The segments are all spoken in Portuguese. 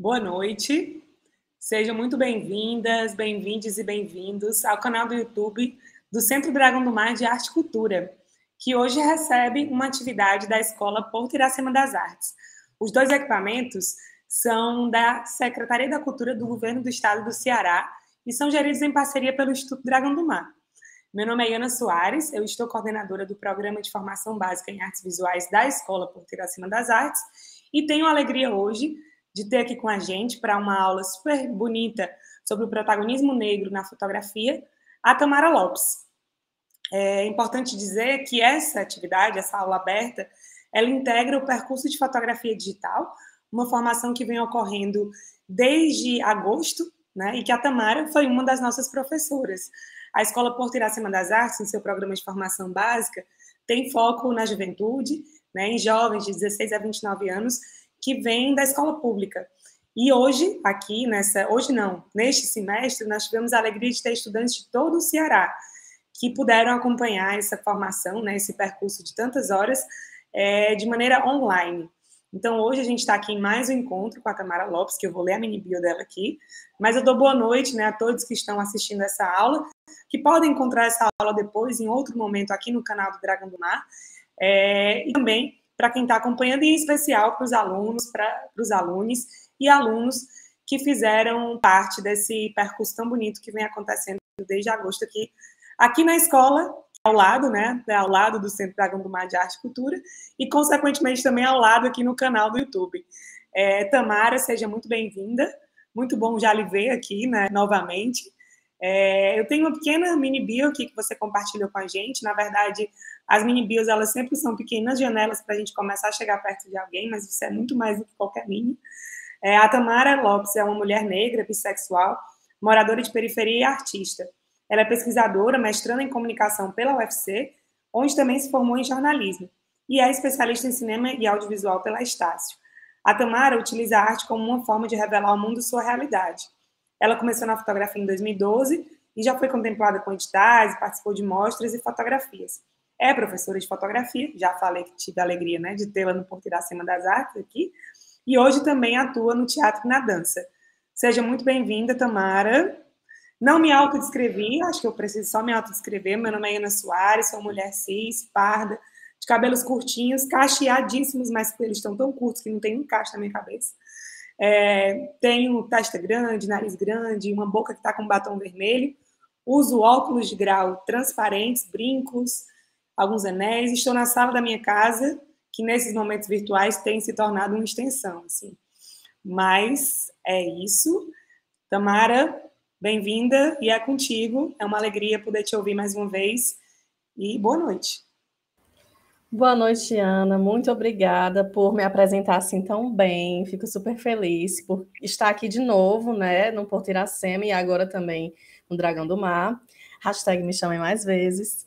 Boa noite. Sejam muito bem-vindas, bem-vindes e bem-vindos ao canal do YouTube do Centro Dragão do Mar de Arte e Cultura, que hoje recebe uma atividade da Escola Porto Iracema das Artes. Os dois equipamentos são da Secretaria da Cultura do Governo do Estado do Ceará e são geridos em parceria pelo Instituto Dragão do Mar. Meu nome é Ana Soares, eu estou coordenadora do Programa de Formação Básica em Artes Visuais da Escola Porto Iracema das Artes e tenho a alegria hoje de ter aqui com a gente para uma aula super bonita sobre o protagonismo negro na fotografia, a Tamara Lopes. É importante dizer que essa atividade, essa aula aberta, ela integra o percurso de fotografia digital, uma formação que vem ocorrendo desde agosto, né, e que a Tamara foi uma das nossas professoras. A Escola Porto Iracema das Artes, em seu programa de formação básica, tem foco na juventude, né, em jovens de 16 a 29 anos, que vem da escola pública. E hoje, aqui nessa, hoje não, neste semestre, nós tivemos a alegria de ter estudantes de todo o Ceará que puderam acompanhar essa formação, né, esse percurso de tantas horas, é, de maneira online. Então, hoje a gente está aqui em mais um encontro com a Tamara Lopes, que eu vou ler a mini bio dela aqui. Mas eu dou boa noite né, a todos que estão assistindo essa aula, que podem encontrar essa aula depois, em outro momento, aqui no canal do Dragão do Mar. É, e também para quem está acompanhando, e em especial para os alunos, para os alunos e alunos que fizeram parte desse percurso tão bonito que vem acontecendo desde agosto aqui, aqui na escola, ao lado, né, é ao lado do Centro Dragão do Mar de Arte e Cultura, e consequentemente também ao lado aqui no canal do YouTube. É, Tamara, seja muito bem-vinda, muito bom já lhe ver aqui, né, novamente. É, eu tenho uma pequena mini bio aqui que você compartilhou com a gente. Na verdade, as mini bios elas sempre são pequenas janelas para a gente começar a chegar perto de alguém, mas isso é muito mais do que qualquer mini. É, a Tamara Lopes é uma mulher negra, bissexual, moradora de periferia e artista. Ela é pesquisadora, mestrando em comunicação pela UFC, onde também se formou em jornalismo, e é especialista em cinema e audiovisual pela Estácio. A Tamara utiliza a arte como uma forma de revelar ao mundo sua realidade. Ela começou na fotografia em 2012 e já foi contemplada com editais, participou de mostras e fotografias. É professora de fotografia, já falei que tive a alegria né, de tê-la no Porto cima das Artes aqui, e hoje também atua no teatro e na dança. Seja muito bem-vinda, Tamara. Não me autodescrevi, acho que eu preciso só me autodescrever. Meu nome é Ana Soares, sou mulher cis, parda, de cabelos curtinhos, cacheadíssimos, mas eles estão tão curtos que não tem um cacho na minha cabeça é, tenho testa grande, nariz grande, uma boca que está com batom vermelho, uso óculos de grau transparentes, brincos, alguns anéis, estou na sala da minha casa, que nesses momentos virtuais tem se tornado uma extensão, assim. Mas é isso. Tamara, bem-vinda e é contigo. É uma alegria poder te ouvir mais uma vez e boa noite. Boa noite, Ana. Muito obrigada por me apresentar assim tão bem. Fico super feliz por estar aqui de novo, né, no Porto Iracema e agora também no Dragão do Mar. Hashtag me chamem mais vezes.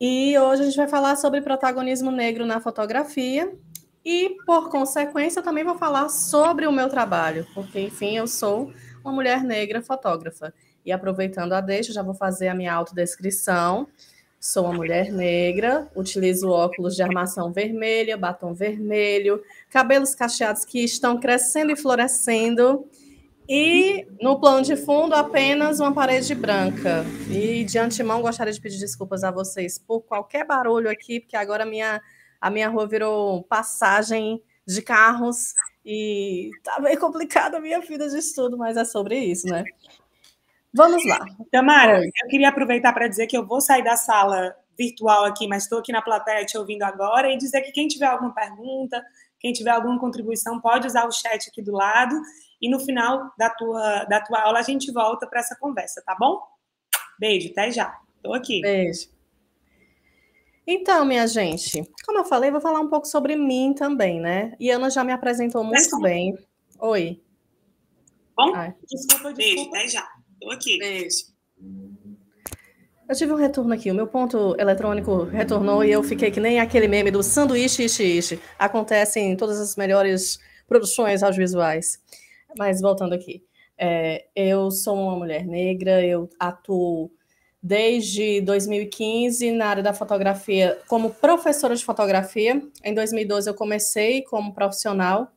E hoje a gente vai falar sobre protagonismo negro na fotografia e, por consequência, eu também vou falar sobre o meu trabalho, porque, enfim, eu sou uma mulher negra fotógrafa. E aproveitando a deixa, já vou fazer a minha autodescrição. descrição Sou uma mulher negra, utilizo óculos de armação vermelha, batom vermelho, cabelos cacheados que estão crescendo e florescendo. E no plano de fundo, apenas uma parede branca. E de antemão, gostaria de pedir desculpas a vocês por qualquer barulho aqui, porque agora a minha, a minha rua virou passagem de carros e tá meio complicada a minha vida de estudo, mas é sobre isso, né? Vamos lá. Tamara, eu queria aproveitar para dizer que eu vou sair da sala virtual aqui, mas estou aqui na plateia te ouvindo agora, e dizer que quem tiver alguma pergunta, quem tiver alguma contribuição, pode usar o chat aqui do lado. E no final da tua, da tua aula, a gente volta para essa conversa, tá bom? Beijo, até já. Estou aqui. Beijo. Então, minha gente, como eu falei, vou falar um pouco sobre mim também, né? E Ana já me apresentou muito tá bem. Oi. Bom? Ai. Desculpa, desculpa. Beijo, até já. Estou aqui. Beijo. É eu tive um retorno aqui, o meu ponto eletrônico retornou e eu fiquei que nem aquele meme do sanduíche ishi, ishi. Acontece em todas as melhores produções audiovisuais. Mas voltando aqui, é, eu sou uma mulher negra, eu atuo desde 2015 na área da fotografia como professora de fotografia. Em 2012 eu comecei como profissional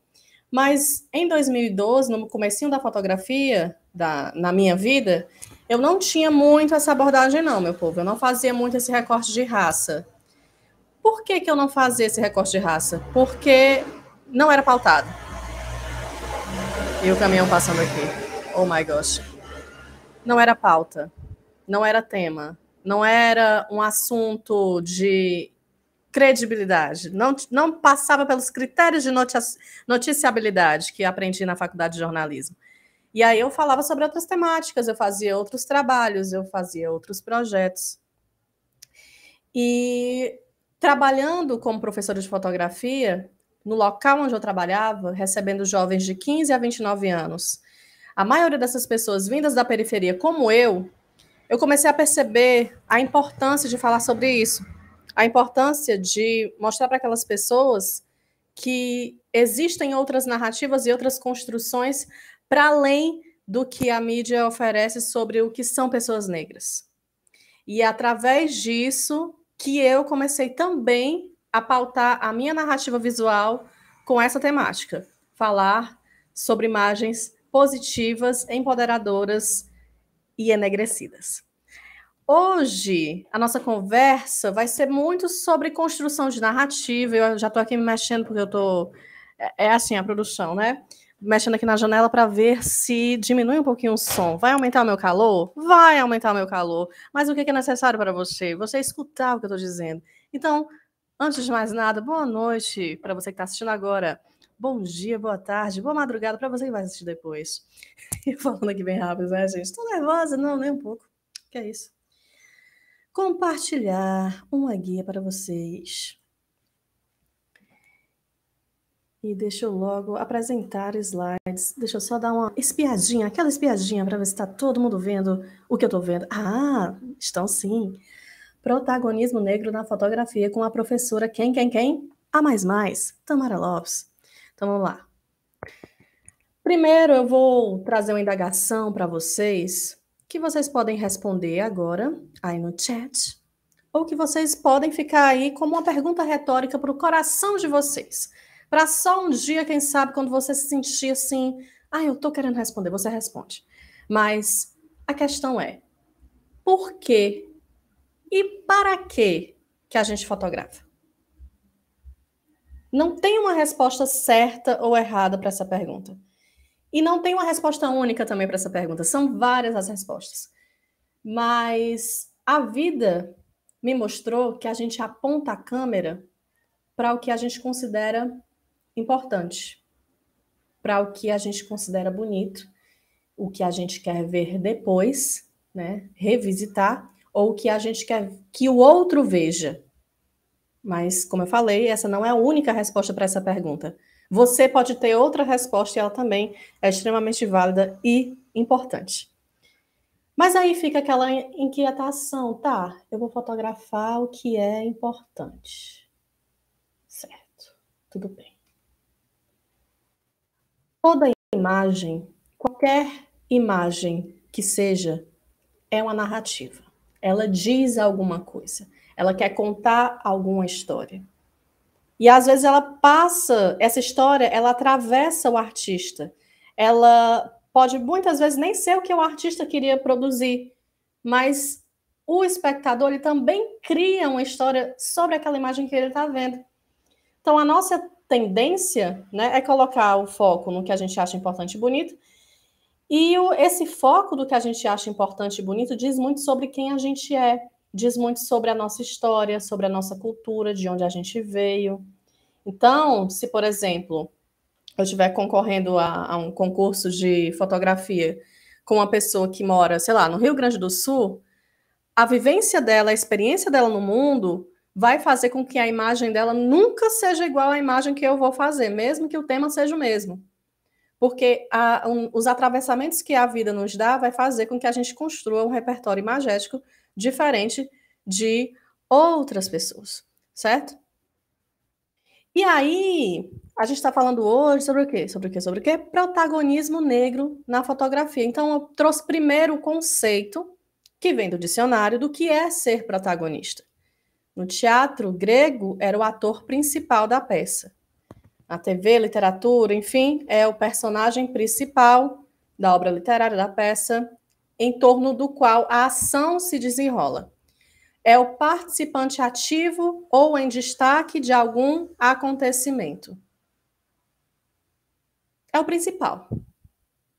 mas em 2012, no começo da fotografia, da, na minha vida, eu não tinha muito essa abordagem, não, meu povo. Eu não fazia muito esse recorte de raça. Por que, que eu não fazia esse recorte de raça? Porque não era pautado. E o caminhão passando aqui. Oh my gosh. Não era pauta. Não era tema. Não era um assunto de credibilidade, não, não passava pelos critérios de noticiabilidade que aprendi na faculdade de jornalismo. E aí eu falava sobre outras temáticas, eu fazia outros trabalhos, eu fazia outros projetos. E trabalhando como professora de fotografia, no local onde eu trabalhava, recebendo jovens de 15 a 29 anos, a maioria dessas pessoas vindas da periferia, como eu, eu comecei a perceber a importância de falar sobre isso a importância de mostrar para aquelas pessoas que existem outras narrativas e outras construções para além do que a mídia oferece sobre o que são pessoas negras. E é através disso que eu comecei também a pautar a minha narrativa visual com essa temática, falar sobre imagens positivas, empoderadoras e enegrecidas. Hoje, a nossa conversa vai ser muito sobre construção de narrativa. Eu já estou aqui me mexendo, porque eu estou. É, é assim a produção, né? Mexendo aqui na janela para ver se diminui um pouquinho o som. Vai aumentar o meu calor? Vai aumentar o meu calor. Mas o que é necessário para você? Você escutar o que eu estou dizendo. Então, antes de mais nada, boa noite para você que está assistindo agora. Bom dia, boa tarde, boa madrugada para você que vai assistir depois. E falando aqui bem rápido, né, gente? Estou nervosa? Não, nem um pouco. Que é isso compartilhar uma guia para vocês. E deixa eu logo apresentar slides. Deixa eu só dar uma espiadinha, aquela espiadinha para ver se está todo mundo vendo o que eu estou vendo. Ah, estão sim. Protagonismo negro na fotografia com a professora quem, quem, quem? A mais mais, Tamara Lopes. Então vamos lá. Primeiro eu vou trazer uma indagação para vocês que vocês podem responder agora aí no chat, ou que vocês podem ficar aí como uma pergunta retórica para o coração de vocês. Para só um dia, quem sabe, quando você se sentir assim, ah, eu estou querendo responder, você responde. Mas a questão é, por que e para que que a gente fotografa? Não tem uma resposta certa ou errada para essa pergunta. E não tem uma resposta única também para essa pergunta. São várias as respostas. Mas a vida me mostrou que a gente aponta a câmera para o que a gente considera importante, para o que a gente considera bonito, o que a gente quer ver depois, né, revisitar, ou o que a gente quer que o outro veja. Mas, como eu falei, essa não é a única resposta para essa pergunta. Você pode ter outra resposta e ela também é extremamente válida e importante. Mas aí fica aquela inquietação, tá? Eu vou fotografar o que é importante. Certo, tudo bem. Toda imagem, qualquer imagem que seja, é uma narrativa. Ela diz alguma coisa, ela quer contar alguma história. E às vezes ela passa, essa história, ela atravessa o artista. Ela Pode muitas vezes nem ser o que o artista queria produzir, mas o espectador ele também cria uma história sobre aquela imagem que ele está vendo. Então, a nossa tendência né, é colocar o foco no que a gente acha importante e bonito. E o, esse foco do que a gente acha importante e bonito diz muito sobre quem a gente é, diz muito sobre a nossa história, sobre a nossa cultura, de onde a gente veio. Então, se, por exemplo, eu estiver concorrendo a, a um concurso de fotografia com uma pessoa que mora, sei lá, no Rio Grande do Sul, a vivência dela, a experiência dela no mundo vai fazer com que a imagem dela nunca seja igual à imagem que eu vou fazer, mesmo que o tema seja o mesmo. Porque a, um, os atravessamentos que a vida nos dá vai fazer com que a gente construa um repertório imagético diferente de outras pessoas, certo? E aí, a gente está falando hoje sobre o quê? Sobre o quê? Sobre o quê? Protagonismo negro na fotografia. Então, eu trouxe primeiro o conceito que vem do dicionário do que é ser protagonista. No teatro grego, era o ator principal da peça. Na TV, literatura, enfim, é o personagem principal da obra literária da peça, em torno do qual a ação se desenrola é o participante ativo ou em destaque de algum acontecimento. É o principal.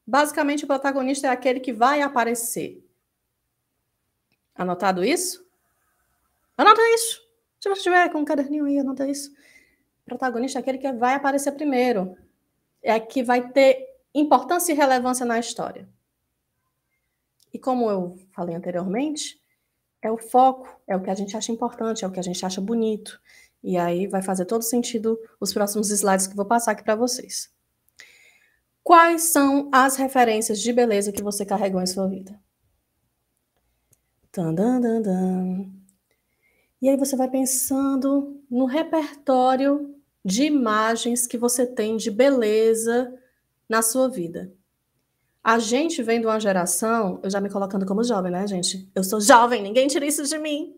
Basicamente, o protagonista é aquele que vai aparecer. Anotado isso? Anota isso! Se você tiver com um caderninho aí, anota isso. O protagonista é aquele que vai aparecer primeiro. É que vai ter importância e relevância na história. E como eu falei anteriormente, é o foco, é o que a gente acha importante, é o que a gente acha bonito. E aí vai fazer todo sentido os próximos slides que vou passar aqui para vocês. Quais são as referências de beleza que você carregou em sua vida? Dan, dan, dan, dan. E aí você vai pensando no repertório de imagens que você tem de beleza na sua vida. A gente vem de uma geração, eu já me colocando como jovem, né, gente? Eu sou jovem, ninguém tira isso de mim.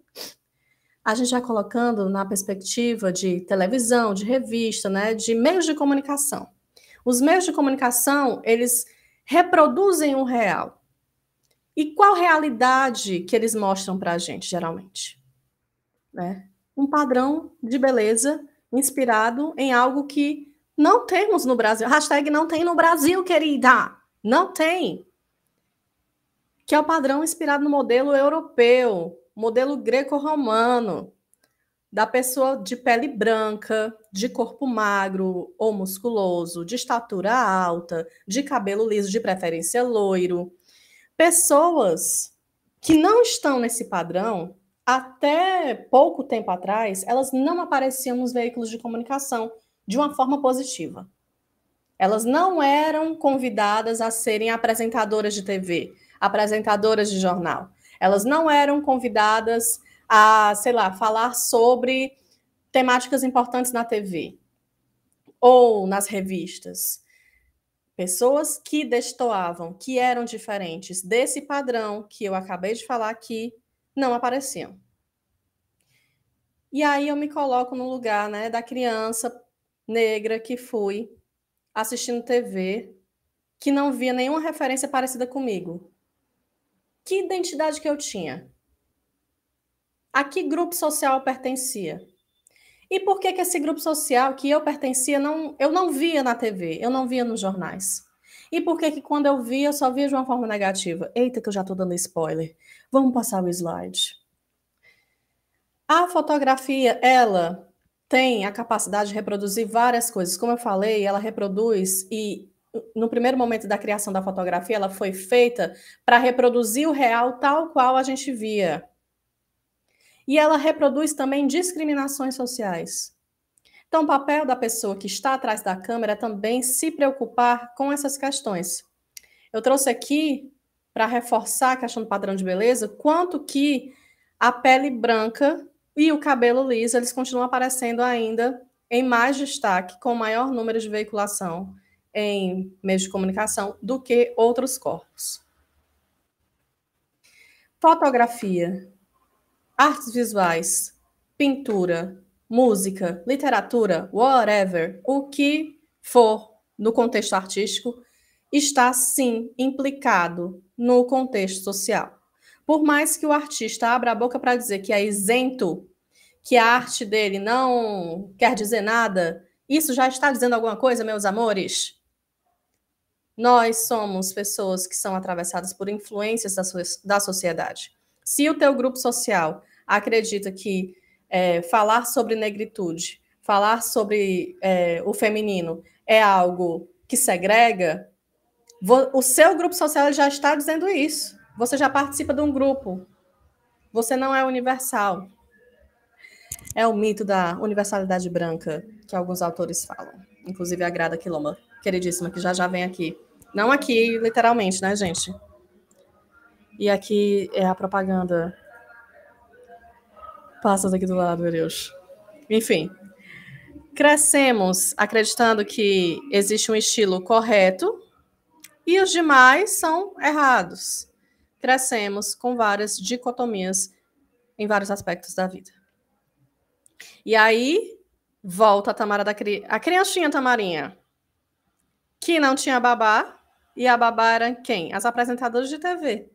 A gente já colocando na perspectiva de televisão, de revista, né, de meios de comunicação. Os meios de comunicação, eles reproduzem o um real. E qual realidade que eles mostram para a gente, geralmente? Né? Um padrão de beleza inspirado em algo que não temos no Brasil. Hashtag não tem no Brasil, querida. Não tem. Que é o padrão inspirado no modelo europeu, modelo greco-romano, da pessoa de pele branca, de corpo magro ou musculoso, de estatura alta, de cabelo liso, de preferência loiro. Pessoas que não estão nesse padrão, até pouco tempo atrás, elas não apareciam nos veículos de comunicação de uma forma positiva. Elas não eram convidadas a serem apresentadoras de TV, apresentadoras de jornal. Elas não eram convidadas a, sei lá, falar sobre temáticas importantes na TV ou nas revistas. Pessoas que destoavam, que eram diferentes desse padrão que eu acabei de falar aqui, não apareciam. E aí eu me coloco no lugar né, da criança negra que fui assistindo TV, que não via nenhuma referência parecida comigo. Que identidade que eu tinha? A que grupo social eu pertencia? E por que que esse grupo social que eu pertencia não eu não via na TV, eu não via nos jornais? E por que que quando eu via eu só via de uma forma negativa? Eita que eu já estou dando spoiler. Vamos passar o slide. A fotografia, ela tem a capacidade de reproduzir várias coisas. Como eu falei, ela reproduz e no primeiro momento da criação da fotografia, ela foi feita para reproduzir o real tal qual a gente via. E ela reproduz também discriminações sociais. Então, o papel da pessoa que está atrás da câmera é também se preocupar com essas questões. Eu trouxe aqui para reforçar a questão do padrão de beleza, quanto que a pele branca e o cabelo liso, eles continuam aparecendo ainda em mais destaque, com maior número de veiculação em meios de comunicação do que outros corpos. Fotografia, artes visuais, pintura, música, literatura, whatever, o que for no contexto artístico, está sim implicado no contexto social. Por mais que o artista abra a boca para dizer que é isento, que a arte dele não quer dizer nada, isso já está dizendo alguma coisa, meus amores? Nós somos pessoas que são atravessadas por influências da, da sociedade. Se o teu grupo social acredita que é, falar sobre negritude, falar sobre é, o feminino é algo que segrega, o seu grupo social já está dizendo isso. Você já participa de um grupo. Você não é universal. É o mito da universalidade branca que alguns autores falam. Inclusive a Grada Quilomba, queridíssima, que já já vem aqui. Não aqui, literalmente, né, gente? E aqui é a propaganda. Passa daqui do lado, meu Deus. Enfim. Crescemos acreditando que existe um estilo correto e os demais são errados crescemos com várias dicotomias em vários aspectos da vida. E aí, volta a Tamara da cri... a criancinha Tamarinha, que não tinha babá, e a babá era quem? As apresentadoras de TV.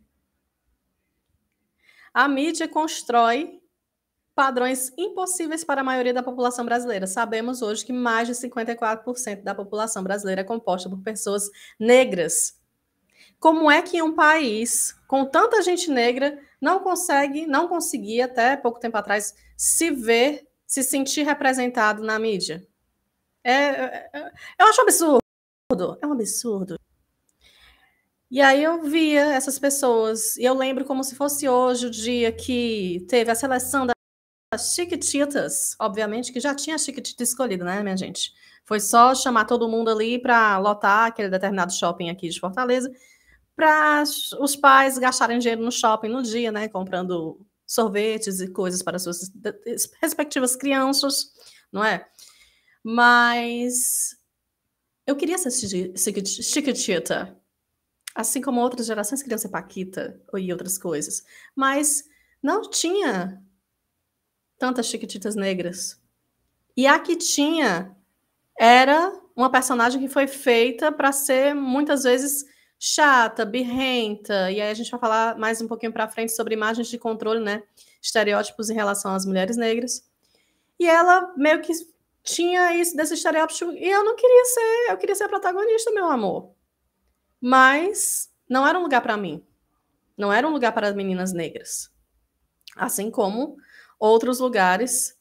A mídia constrói padrões impossíveis para a maioria da população brasileira. Sabemos hoje que mais de 54% da população brasileira é composta por pessoas negras. Como é que um país com tanta gente negra não consegue, não conseguia até pouco tempo atrás se ver, se sentir representado na mídia? É, é, é, eu acho um absurdo. É um absurdo. E aí eu via essas pessoas, e eu lembro como se fosse hoje o dia que teve a seleção das Chiquititas, obviamente que já tinha a Chiquitita escolhida, né, minha gente? Foi só chamar todo mundo ali para lotar aquele determinado shopping aqui de Fortaleza, para os pais gastarem dinheiro no shopping no dia, né? Comprando sorvetes e coisas para suas respectivas crianças, não é? Mas eu queria ser chiquitita, assim como outras gerações queriam ser paquita e outras coisas, mas não tinha tantas chiquititas negras. E a que tinha era uma personagem que foi feita para ser muitas vezes chata, birrenta. E aí a gente vai falar mais um pouquinho para frente sobre imagens de controle, né? Estereótipos em relação às mulheres negras. E ela meio que tinha isso desse estereótipo e eu não queria ser, eu queria ser a protagonista, meu amor. Mas não era um lugar para mim. Não era um lugar para as meninas negras. Assim como outros lugares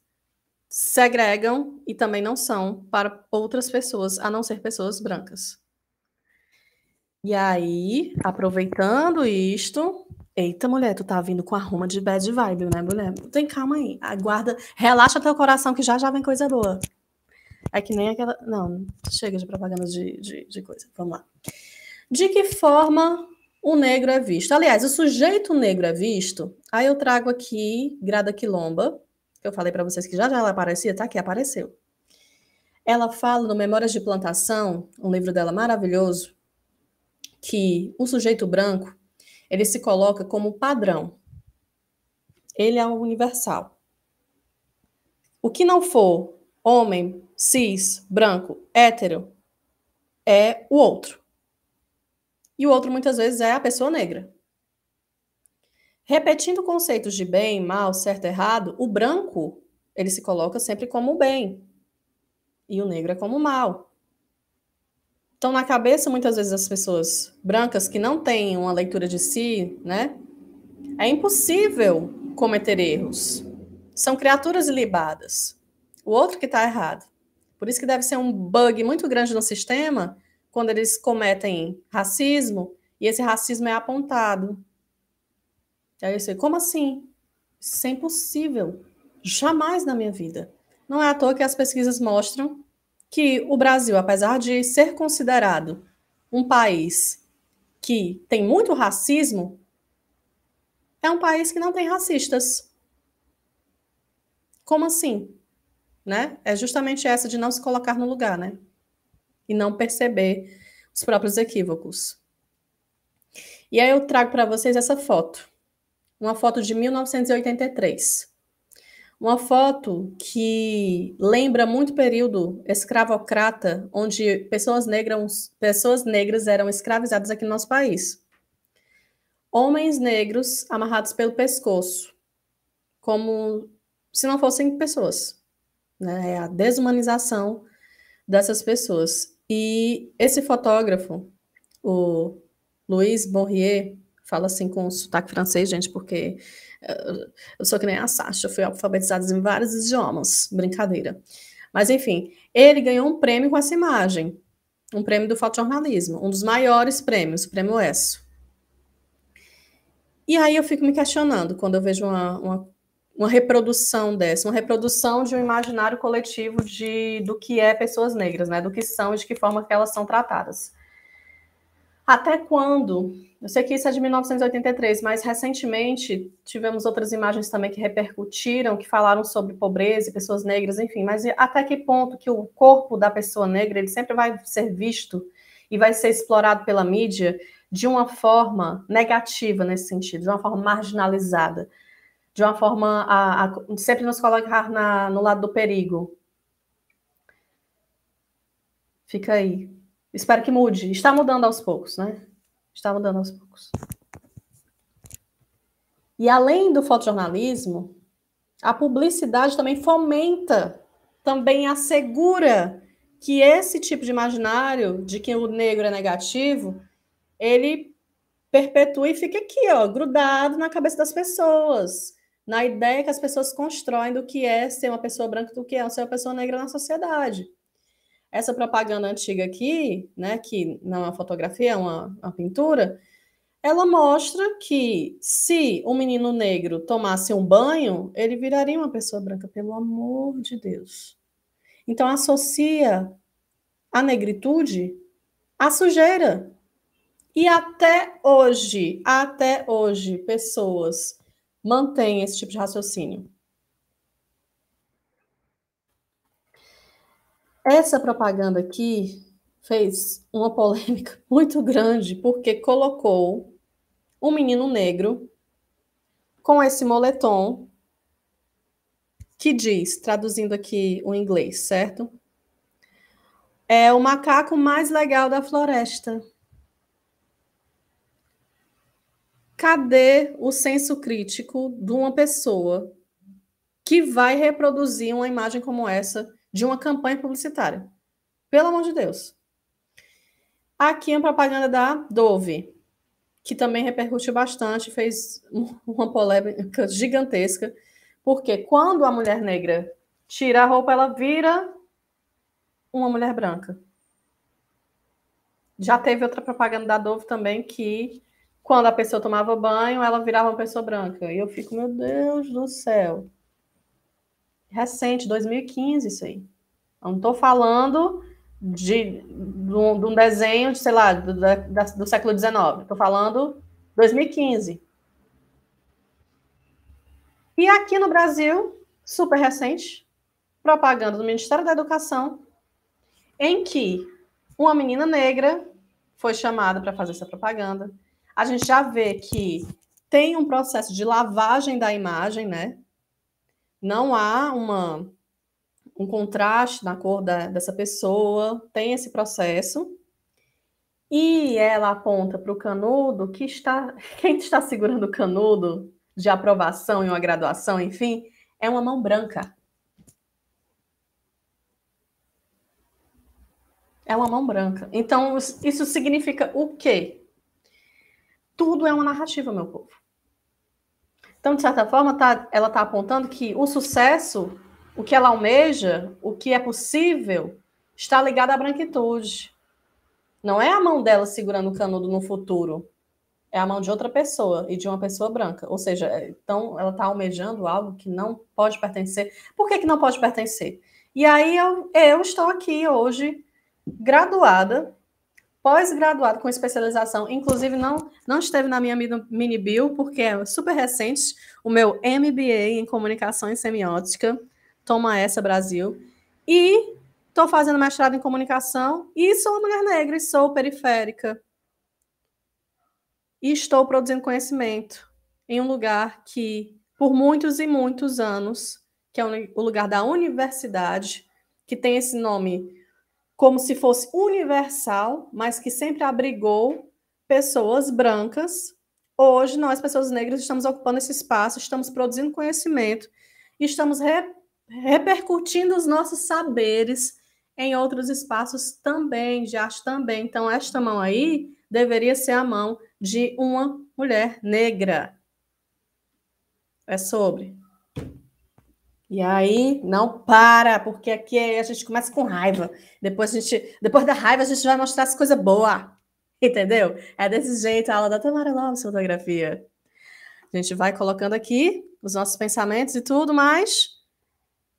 segregam e também não são para outras pessoas, a não ser pessoas brancas. E aí, aproveitando isto, Eita, mulher, tu tá vindo com a de bad vibe, né, mulher? Tem calma aí. Aguarda, relaxa teu coração que já já vem coisa boa. É que nem aquela. Não, chega de propaganda de, de, de coisa. Vamos lá. De que forma o negro é visto? Aliás, o sujeito negro é visto. Aí eu trago aqui Grada Quilomba, que eu falei para vocês que já já ela aparecia, tá Que apareceu. Ela fala no Memórias de Plantação, um livro dela maravilhoso, que o sujeito branco ele se coloca como padrão. Ele é o universal. O que não for homem, cis, branco, hétero, é o outro. E o outro muitas vezes é a pessoa negra. Repetindo conceitos de bem, mal, certo, errado, o branco ele se coloca sempre como o bem e o negro é como o mal estão na cabeça muitas vezes das pessoas brancas que não têm uma leitura de si, né? É impossível cometer erros. São criaturas libadas. O outro que está errado. Por isso que deve ser um bug muito grande no sistema quando eles cometem racismo e esse racismo é apontado. Aí eu sei, como assim? Isso é impossível. Jamais na minha vida. Não é à toa que as pesquisas mostram que o Brasil, apesar de ser considerado um país que tem muito racismo, é um país que não tem racistas. Como assim? Né? É justamente essa de não se colocar no lugar, né? E não perceber os próprios equívocos. E aí eu trago para vocês essa foto. Uma foto de 1983. Uma foto que lembra muito período escravocrata, onde pessoas negras, pessoas negras eram escravizadas aqui no nosso país. Homens negros amarrados pelo pescoço, como se não fossem pessoas. Né? É a desumanização dessas pessoas. E esse fotógrafo, o Luiz Borrier, fala assim com sotaque francês, gente, porque eu sou que nem a Sasha, eu fui alfabetizada em vários idiomas, brincadeira. Mas enfim, ele ganhou um prêmio com essa imagem, um prêmio do fotojornalismo, um dos maiores prêmios, o prêmio ESSO. E aí eu fico me questionando quando eu vejo uma, uma, uma reprodução dessa, uma reprodução de um imaginário coletivo de do que é pessoas negras, né? Do que são e de que forma que elas são tratadas. Até quando eu sei que isso é de 1983, mas recentemente tivemos outras imagens também que repercutiram, que falaram sobre pobreza e pessoas negras, enfim. Mas até que ponto que o corpo da pessoa negra ele sempre vai ser visto e vai ser explorado pela mídia de uma forma negativa nesse sentido, de uma forma marginalizada, de uma forma a, a sempre nos colocar na, no lado do perigo. Fica aí. Espero que mude. Está mudando aos poucos, né? está mudando aos poucos. E além do fotojornalismo, a publicidade também fomenta, também assegura que esse tipo de imaginário de que o negro é negativo, ele perpetua e fica aqui, ó, grudado na cabeça das pessoas, na ideia que as pessoas constroem do que é ser uma pessoa branca, do que é ser uma pessoa negra na sociedade. Essa propaganda antiga aqui, né, que não é uma fotografia, é uma, uma pintura, ela mostra que se um menino negro tomasse um banho, ele viraria uma pessoa branca, pelo amor de Deus. Então associa a negritude à sujeira. E até hoje, até hoje, pessoas mantêm esse tipo de raciocínio. Essa propaganda aqui fez uma polêmica muito grande porque colocou um menino negro com esse moletom que diz, traduzindo aqui o inglês, certo? É o macaco mais legal da floresta. Cadê o senso crítico de uma pessoa que vai reproduzir uma imagem como essa de uma campanha publicitária. Pelo amor de Deus. Aqui é a propaganda da Dove, que também repercutiu bastante, fez uma polêmica gigantesca, porque quando a mulher negra tira a roupa, ela vira uma mulher branca. Já teve outra propaganda da Dove também que quando a pessoa tomava banho, ela virava uma pessoa branca. E eu fico, meu Deus do céu recente, 2015, isso aí. Eu não estou falando de, de, um, de, um, desenho, de, sei lá, do, da, do século XIX. Estou falando 2015. E aqui no Brasil, super recente, propaganda do Ministério da Educação, em que uma menina negra foi chamada para fazer essa propaganda. A gente já vê que tem um processo de lavagem da imagem, né? não há uma, um contraste na cor da, dessa pessoa, tem esse processo. E ela aponta para o canudo que está. Quem está segurando o canudo de aprovação em uma graduação, enfim, é uma mão branca. É uma mão branca. Então, isso significa o quê? Tudo é uma narrativa, meu povo. Então, de certa forma, tá, ela está apontando que o sucesso, o que ela almeja, o que é possível, está ligado à branquitude. Não é a mão dela segurando o canudo no futuro. É a mão de outra pessoa e de uma pessoa branca. Ou seja, é, então ela está almejando algo que não pode pertencer. Por que, que não pode pertencer? E aí eu, eu estou aqui hoje, graduada, pós-graduado com especialização, inclusive não, não esteve na minha mini bio, porque é super recente, o meu MBA em comunicação e semiótica, toma essa Brasil, e estou fazendo mestrado em comunicação e sou uma mulher negra e sou periférica. E estou produzindo conhecimento em um lugar que, por muitos e muitos anos, que é o lugar da universidade, que tem esse nome como se fosse universal, mas que sempre abrigou pessoas brancas. Hoje, nós, pessoas negras, estamos ocupando esse espaço, estamos produzindo conhecimento, estamos re repercutindo os nossos saberes em outros espaços também, de arte também. Então, esta mão aí deveria ser a mão de uma mulher negra. É sobre. E aí não para, porque aqui é, a gente começa com raiva. Depois a gente, depois da raiva a gente vai mostrar as coisas boas. Entendeu? É desse jeito a aula da Tamara Lopes fotografia. A gente vai colocando aqui os nossos pensamentos e tudo mais.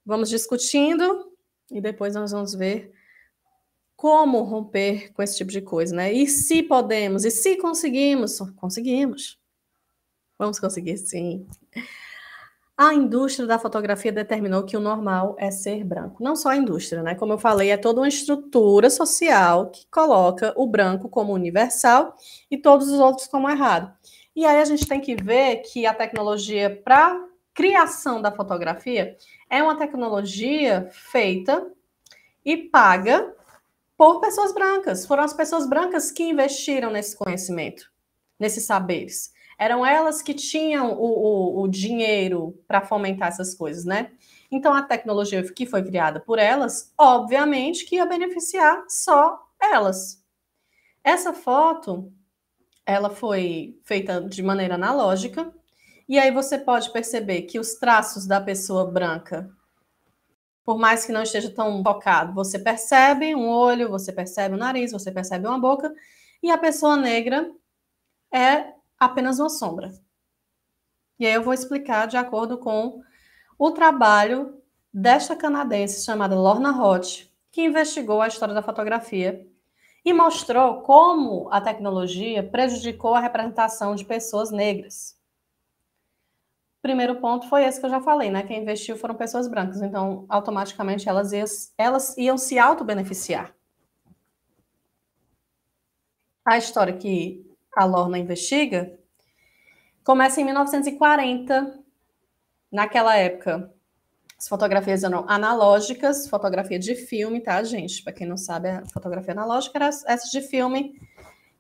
Vamos discutindo e depois nós vamos ver como romper com esse tipo de coisa, né? E se podemos, e se conseguimos, conseguimos. Vamos conseguir sim. A indústria da fotografia determinou que o normal é ser branco. Não só a indústria, né? Como eu falei, é toda uma estrutura social que coloca o branco como universal e todos os outros como errado. E aí a gente tem que ver que a tecnologia para criação da fotografia é uma tecnologia feita e paga por pessoas brancas. Foram as pessoas brancas que investiram nesse conhecimento, nesses saberes eram elas que tinham o, o, o dinheiro para fomentar essas coisas, né? Então, a tecnologia que foi criada por elas, obviamente que ia beneficiar só elas. Essa foto, ela foi feita de maneira analógica, e aí você pode perceber que os traços da pessoa branca, por mais que não esteja tão focado, você percebe um olho, você percebe o um nariz, você percebe uma boca, e a pessoa negra é apenas uma sombra. E aí eu vou explicar de acordo com o trabalho desta canadense chamada Lorna Roth, que investigou a história da fotografia e mostrou como a tecnologia prejudicou a representação de pessoas negras. Primeiro ponto foi esse que eu já falei, né? Quem investiu foram pessoas brancas, então automaticamente elas, elas iam se auto-beneficiar. A história que a Lorna investiga, começa em 1940, naquela época. As fotografias eram analógicas, fotografia de filme, tá, gente? Para quem não sabe, a fotografia analógica era essa de filme.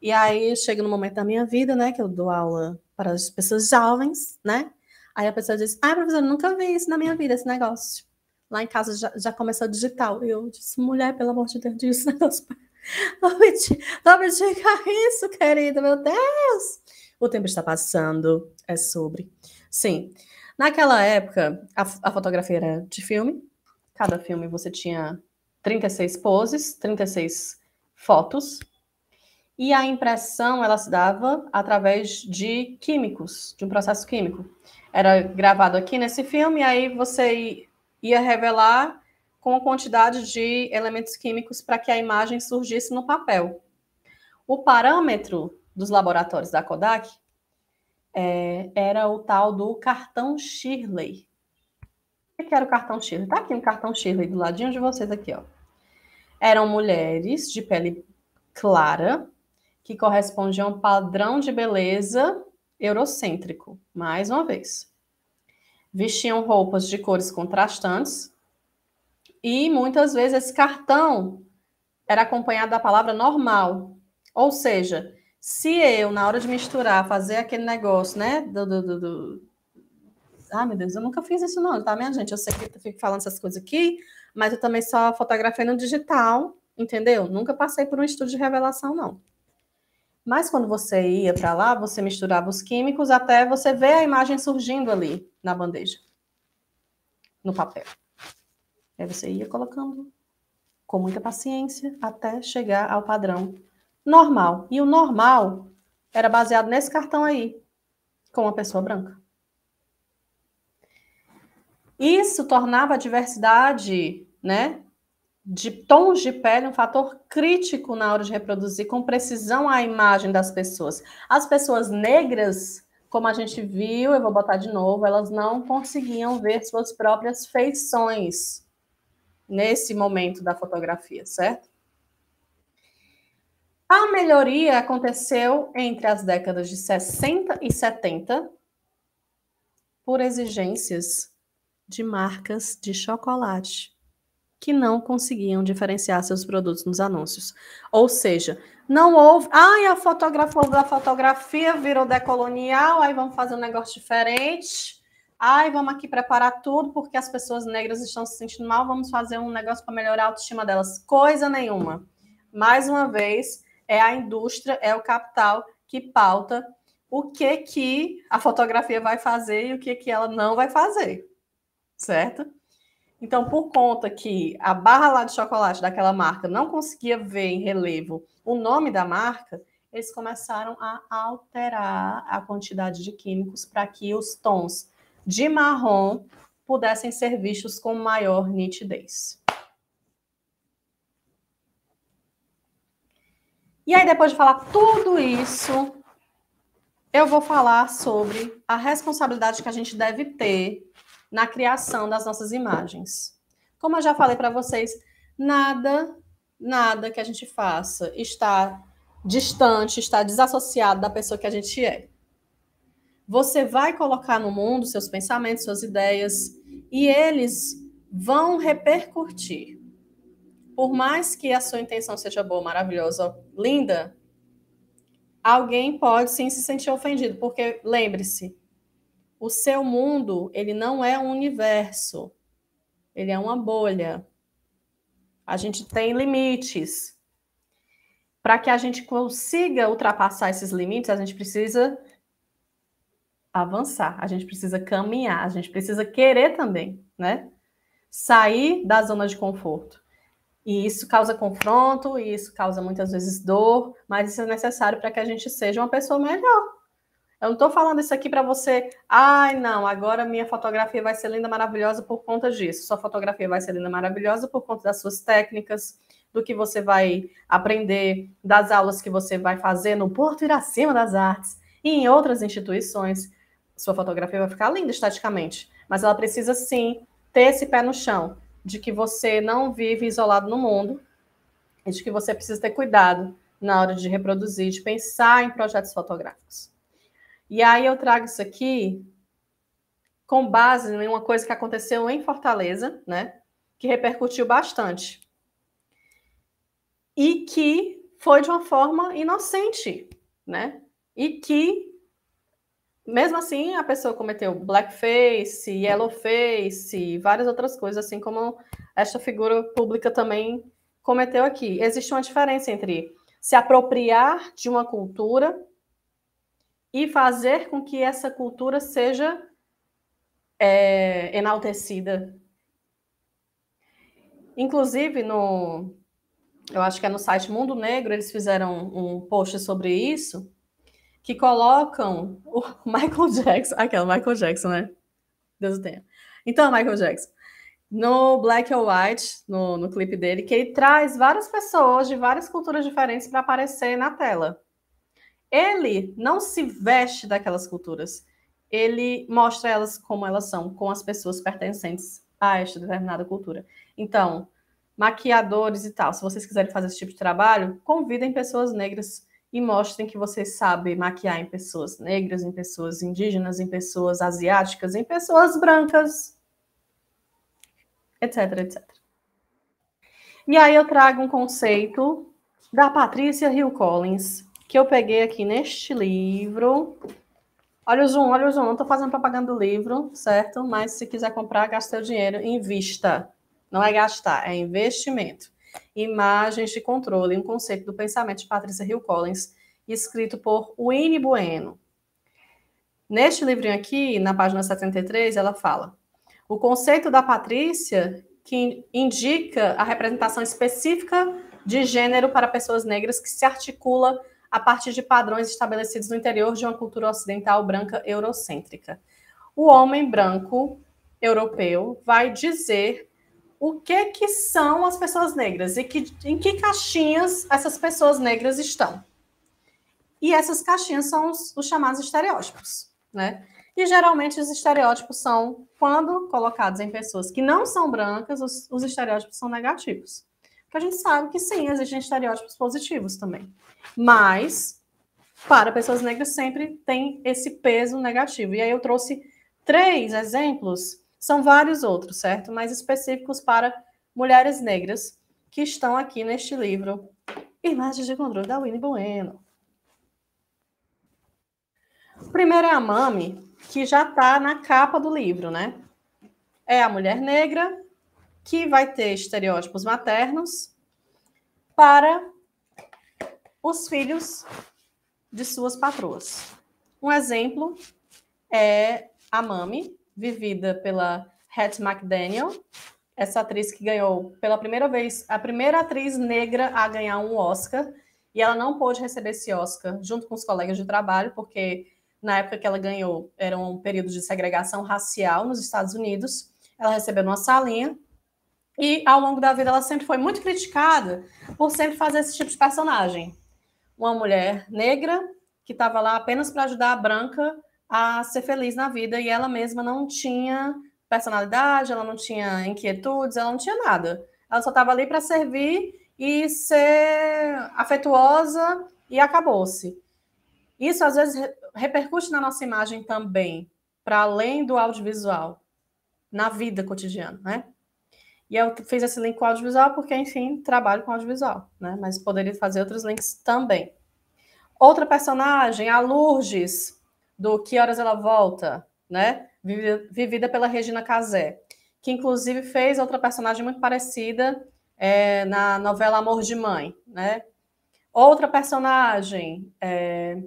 E aí chega no momento da minha vida, né, que eu dou aula para as pessoas jovens, né? Aí a pessoa diz: Ah, professor, nunca vi isso na minha vida, esse negócio. Lá em casa já, já começou digital. E eu disse: Mulher, pelo amor de Deus, esse negócio Vamos chegar isso, querida, meu Deus! O tempo está passando, é sobre. Sim, naquela época, a, a fotografia era de filme. Cada filme você tinha 36 poses, 36 fotos. E a impressão, ela se dava através de químicos, de um processo químico. Era gravado aqui nesse filme, aí você ia revelar com a quantidade de elementos químicos para que a imagem surgisse no papel. O parâmetro dos laboratórios da Kodak é, era o tal do cartão Shirley. O que era o cartão Shirley? Está aqui no cartão Shirley, do ladinho de vocês aqui. ó. Eram mulheres de pele clara, que correspondiam a um padrão de beleza eurocêntrico, mais uma vez. Vestiam roupas de cores contrastantes, e muitas vezes esse cartão era acompanhado da palavra normal. Ou seja, se eu, na hora de misturar, fazer aquele negócio, né? Do, do, do, Ah, meu Deus, eu nunca fiz isso, não, tá, minha gente? Eu sei que eu fico falando essas coisas aqui, mas eu também só fotografei no digital, entendeu? Nunca passei por um estudo de revelação, não. Mas quando você ia para lá, você misturava os químicos até você ver a imagem surgindo ali na bandeja, no papel. Aí você ia colocando com muita paciência até chegar ao padrão normal. E o normal era baseado nesse cartão aí, com uma pessoa branca. Isso tornava a diversidade, né, de tons de pele um fator crítico na hora de reproduzir com precisão a imagem das pessoas. As pessoas negras, como a gente viu, eu vou botar de novo, elas não conseguiam ver suas próprias feições nesse momento da fotografia, certo? A melhoria aconteceu entre as décadas de 60 e 70 por exigências de marcas de chocolate que não conseguiam diferenciar seus produtos nos anúncios. Ou seja, não houve, ai, ah, a fotografia, a fotografia virou decolonial, aí vamos fazer um negócio diferente. Ai, vamos aqui preparar tudo porque as pessoas negras estão se sentindo mal, vamos fazer um negócio para melhorar a autoestima delas. Coisa nenhuma. Mais uma vez, é a indústria, é o capital que pauta o que que a fotografia vai fazer e o que que ela não vai fazer. Certo? Então, por conta que a barra lá de chocolate daquela marca não conseguia ver em relevo o nome da marca, eles começaram a alterar a quantidade de químicos para que os tons de marrom pudessem ser vistos com maior nitidez. E aí, depois de falar tudo isso, eu vou falar sobre a responsabilidade que a gente deve ter na criação das nossas imagens. Como eu já falei para vocês, nada, nada que a gente faça está distante, está desassociado da pessoa que a gente é. Você vai colocar no mundo seus pensamentos, suas ideias, e eles vão repercutir. Por mais que a sua intenção seja boa, maravilhosa, linda, alguém pode sim se sentir ofendido, porque lembre-se, o seu mundo, ele não é um universo. Ele é uma bolha. A gente tem limites. Para que a gente consiga ultrapassar esses limites, a gente precisa avançar, a gente precisa caminhar, a gente precisa querer também, né? Sair da zona de conforto. E isso causa confronto, e isso causa muitas vezes dor, mas isso é necessário para que a gente seja uma pessoa melhor. Eu não estou falando isso aqui para você, ai não, agora minha fotografia vai ser linda, maravilhosa por conta disso. Sua fotografia vai ser linda, maravilhosa por conta das suas técnicas, do que você vai aprender, das aulas que você vai fazer no Porto Iracema das Artes e em outras instituições sua fotografia vai ficar linda esteticamente, mas ela precisa sim ter esse pé no chão de que você não vive isolado no mundo e de que você precisa ter cuidado na hora de reproduzir, de pensar em projetos fotográficos. E aí eu trago isso aqui com base em uma coisa que aconteceu em Fortaleza, né? Que repercutiu bastante. E que foi de uma forma inocente, né? E que mesmo assim, a pessoa cometeu blackface, yellowface, várias outras coisas, assim como esta figura pública também cometeu aqui. Existe uma diferença entre se apropriar de uma cultura e fazer com que essa cultura seja é, enaltecida. Inclusive, no, eu acho que é no site Mundo Negro, eles fizeram um post sobre isso que colocam o Michael Jackson, aquela Michael Jackson, né? Deus o tenha. Então, Michael Jackson, no Black or White, no, no clipe dele, que ele traz várias pessoas de várias culturas diferentes para aparecer na tela. Ele não se veste daquelas culturas. Ele mostra elas como elas são, com as pessoas pertencentes a esta determinada cultura. Então, maquiadores e tal, se vocês quiserem fazer esse tipo de trabalho, convidem pessoas negras e mostrem que você sabe maquiar em pessoas negras, em pessoas indígenas, em pessoas asiáticas, em pessoas brancas, etc, etc. E aí eu trago um conceito da Patrícia Hill Collins, que eu peguei aqui neste livro. Olha o zoom, olha o zoom, não estou fazendo propaganda do livro, certo? Mas se quiser comprar, gaste o dinheiro, invista. Não é gastar, é investimento. Imagens de Controle, um conceito do pensamento de Patrícia Hill Collins, escrito por Winnie Bueno. Neste livrinho aqui, na página 73, ela fala: o conceito da Patrícia, que indica a representação específica de gênero para pessoas negras que se articula a partir de padrões estabelecidos no interior de uma cultura ocidental branca eurocêntrica. O homem branco europeu vai dizer o que é que são as pessoas negras e que, em que caixinhas essas pessoas negras estão. E essas caixinhas são os, os chamados estereótipos, né? E geralmente os estereótipos são, quando colocados em pessoas que não são brancas, os, os estereótipos são negativos. Porque a gente sabe que sim, existem estereótipos positivos também. Mas, para pessoas negras, sempre tem esse peso negativo. E aí eu trouxe três exemplos são vários outros, certo? Mas específicos para mulheres negras que estão aqui neste livro. Imagens de controle da Winnie Bueno. primeiro é a Mami, que já está na capa do livro, né? É a mulher negra que vai ter estereótipos maternos para os filhos de suas patroas. Um exemplo é a Mami, vivida pela Hattie McDaniel, essa atriz que ganhou pela primeira vez, a primeira atriz negra a ganhar um Oscar, e ela não pôde receber esse Oscar junto com os colegas de trabalho, porque na época que ela ganhou era um período de segregação racial nos Estados Unidos. Ela recebeu numa salinha e ao longo da vida ela sempre foi muito criticada por sempre fazer esse tipo de personagem. Uma mulher negra que estava lá apenas para ajudar a branca a ser feliz na vida e ela mesma não tinha personalidade, ela não tinha inquietudes, ela não tinha nada. Ela só estava ali para servir e ser afetuosa e acabou-se. Isso às vezes repercute na nossa imagem também, para além do audiovisual, na vida cotidiana, né? E eu fiz esse link com audiovisual porque, enfim, trabalho com audiovisual, né? Mas poderia fazer outros links também. Outra personagem, a Lourdes, do Que Horas Ela Volta, né? Vivida pela Regina Casé, que inclusive fez outra personagem muito parecida é, na novela Amor de Mãe, né? Outra personagem é,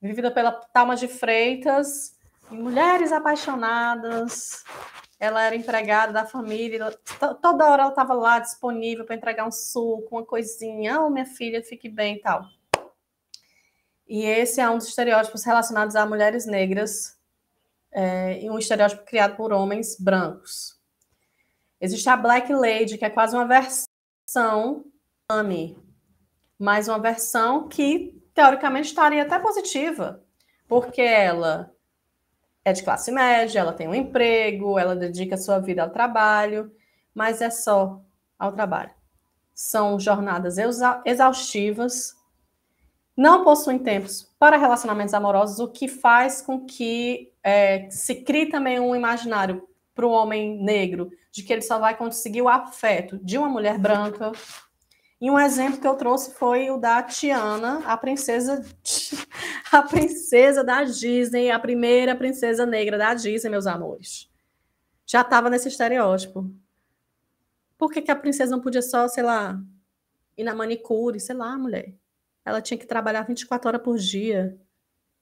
vivida pela Talma de Freitas, em Mulheres Apaixonadas. Ela era empregada da família, toda hora ela estava lá disponível para entregar um suco, uma coisinha. Oh, minha filha, fique bem e tal. E esse é um dos estereótipos relacionados a mulheres negras é, e um estereótipo criado por homens brancos. Existe a Black Lady, que é quase uma versão Annie, mas uma versão que teoricamente estaria até positiva, porque ela é de classe média, ela tem um emprego, ela dedica sua vida ao trabalho, mas é só ao trabalho. São jornadas exaustivas não possuem tempos para relacionamentos amorosos, o que faz com que é, se crie também um imaginário para o homem negro de que ele só vai conseguir o afeto de uma mulher branca. E um exemplo que eu trouxe foi o da Tiana, a princesa, a princesa da Disney, a primeira princesa negra da Disney, meus amores. Já estava nesse estereótipo. Por que, que a princesa não podia só, sei lá, ir na manicure, sei lá, mulher? Ela tinha que trabalhar 24 horas por dia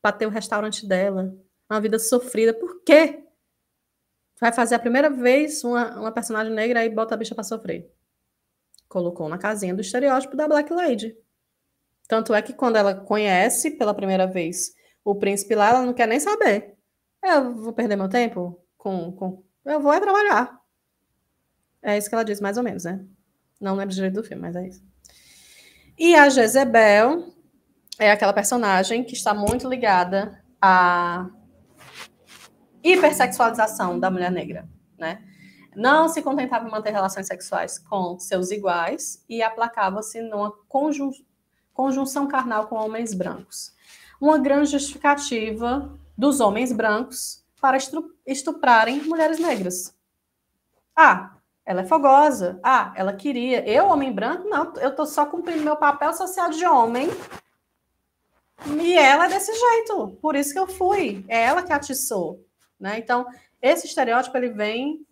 para ter o restaurante dela. Uma vida sofrida. Por quê? Vai fazer a primeira vez uma, uma personagem negra e bota a bicha para sofrer. Colocou na casinha do estereótipo da Black Lady. Tanto é que quando ela conhece pela primeira vez o príncipe lá, ela não quer nem saber. Eu vou perder meu tempo com. com... Eu vou é trabalhar. É isso que ela diz, mais ou menos, né? Não lembro direito do filme, mas é isso. E a Jezebel é aquela personagem que está muito ligada à hipersexualização da mulher negra, né? Não se contentava em manter relações sexuais com seus iguais e aplacava-se numa conjun... conjunção carnal com homens brancos. Uma grande justificativa dos homens brancos para estuprarem mulheres negras. Ah, ela é fogosa. Ah, ela queria. Eu, homem branco, não. Eu estou só cumprindo meu papel social de homem. E ela é desse jeito. Por isso que eu fui. É ela que atiçou. Né? Então, esse estereótipo ele vem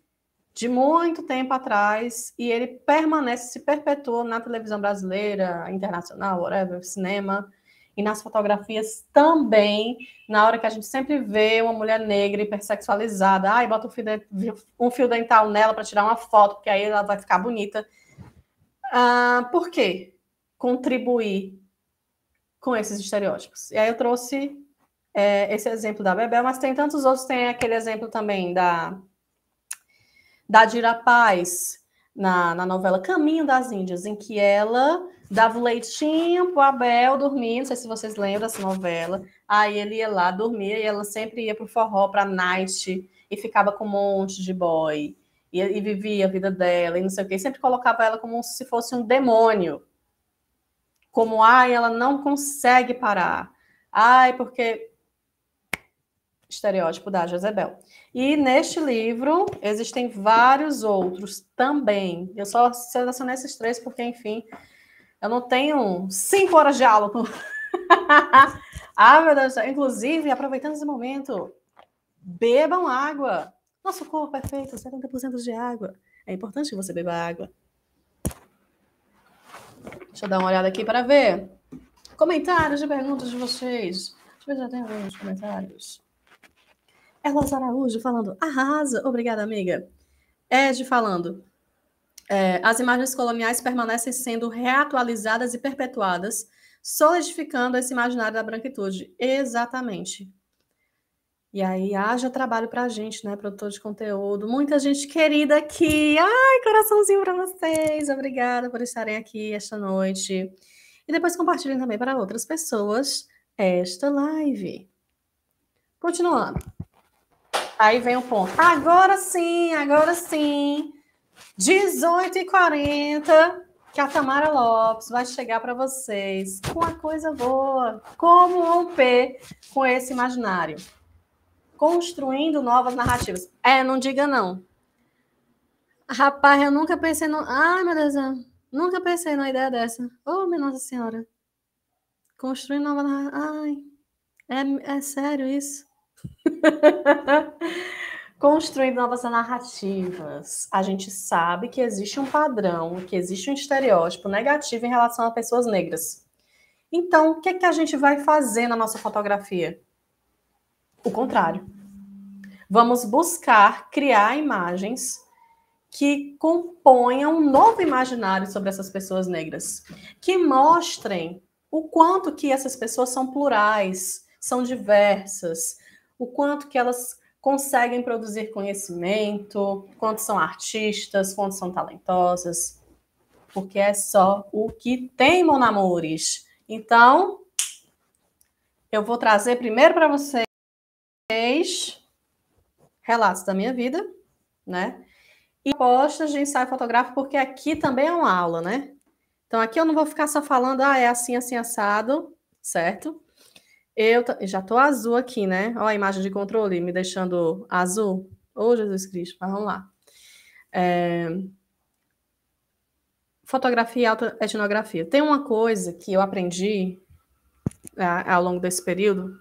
de muito tempo atrás e ele permanece, se perpetua na televisão brasileira, internacional, whatever, cinema e nas fotografias também, na hora que a gente sempre vê uma mulher negra hipersexualizada, ai, bota um fio, de, um fio dental nela para tirar uma foto, porque aí ela vai ficar bonita. Ah, por quê? Contribuir com esses estereótipos. E aí eu trouxe é, esse exemplo da Bebel, mas tem tantos outros, tem aquele exemplo também da, da Dira Paz, na, na novela Caminho das Índias, em que ela dava o leitinho pro Abel dormir, não sei se vocês lembram essa novela. Aí ele ia lá, dormia, e ela sempre ia pro forró, pra night, e ficava com um monte de boy. E, e vivia a vida dela, e não sei o quê. sempre colocava ela como se fosse um demônio. Como, ai, ela não consegue parar. Ai, porque... Estereótipo da Jezebel. E neste livro existem vários outros também. Eu só selecionei esses três porque, enfim, eu não tenho cinco horas de aula. ah, meu Deus. Inclusive, aproveitando esse momento, bebam água. Nosso corpo é feito 70% de água. É importante que você beba água. Deixa eu dar uma olhada aqui para ver. Comentários e perguntas de vocês. Deixa eu ver se já tem alguns comentários. Elas Araújo falando, arrasa. Obrigada, amiga. Ed falando, é, as imagens coloniais permanecem sendo reatualizadas e perpetuadas, solidificando esse imaginário da branquitude. Exatamente. E aí, haja trabalho para a gente, né, produtor de conteúdo. Muita gente querida aqui. Ai, coraçãozinho para vocês. Obrigada por estarem aqui esta noite. E depois compartilhem também para outras pessoas esta live. Continuando. Aí vem o ponto. Agora sim, agora sim. 18 e 40 que a Tamara Lopes vai chegar para vocês com a coisa boa. Como romper com esse imaginário? Construindo novas narrativas. É, não diga não. Rapaz, eu nunca pensei no. Ai, meu Deus, nunca pensei numa ideia dessa. Ô, oh, minha Nossa Senhora. construindo nova. Ai, é, é sério isso? construindo novas narrativas. A gente sabe que existe um padrão, que existe um estereótipo negativo em relação a pessoas negras. Então, o que, é que a gente vai fazer na nossa fotografia? O contrário. Vamos buscar criar imagens que componham um novo imaginário sobre essas pessoas negras, que mostrem o quanto que essas pessoas são plurais, são diversas, o quanto que elas conseguem produzir conhecimento, quantos são artistas, quantos são talentosas, porque é só o que tem, mon amores. Então, eu vou trazer primeiro para vocês relatos da minha vida, né? E postas de ensaio fotográfico, porque aqui também é uma aula, né? Então, aqui eu não vou ficar só falando, ah, é assim, assim, assado, certo? Eu já tô azul aqui, né? Olha a imagem de controle me deixando azul. Ô, oh, Jesus Cristo, mas vamos lá. É... Fotografia e autoetnografia. Tem uma coisa que eu aprendi é, ao longo desse período,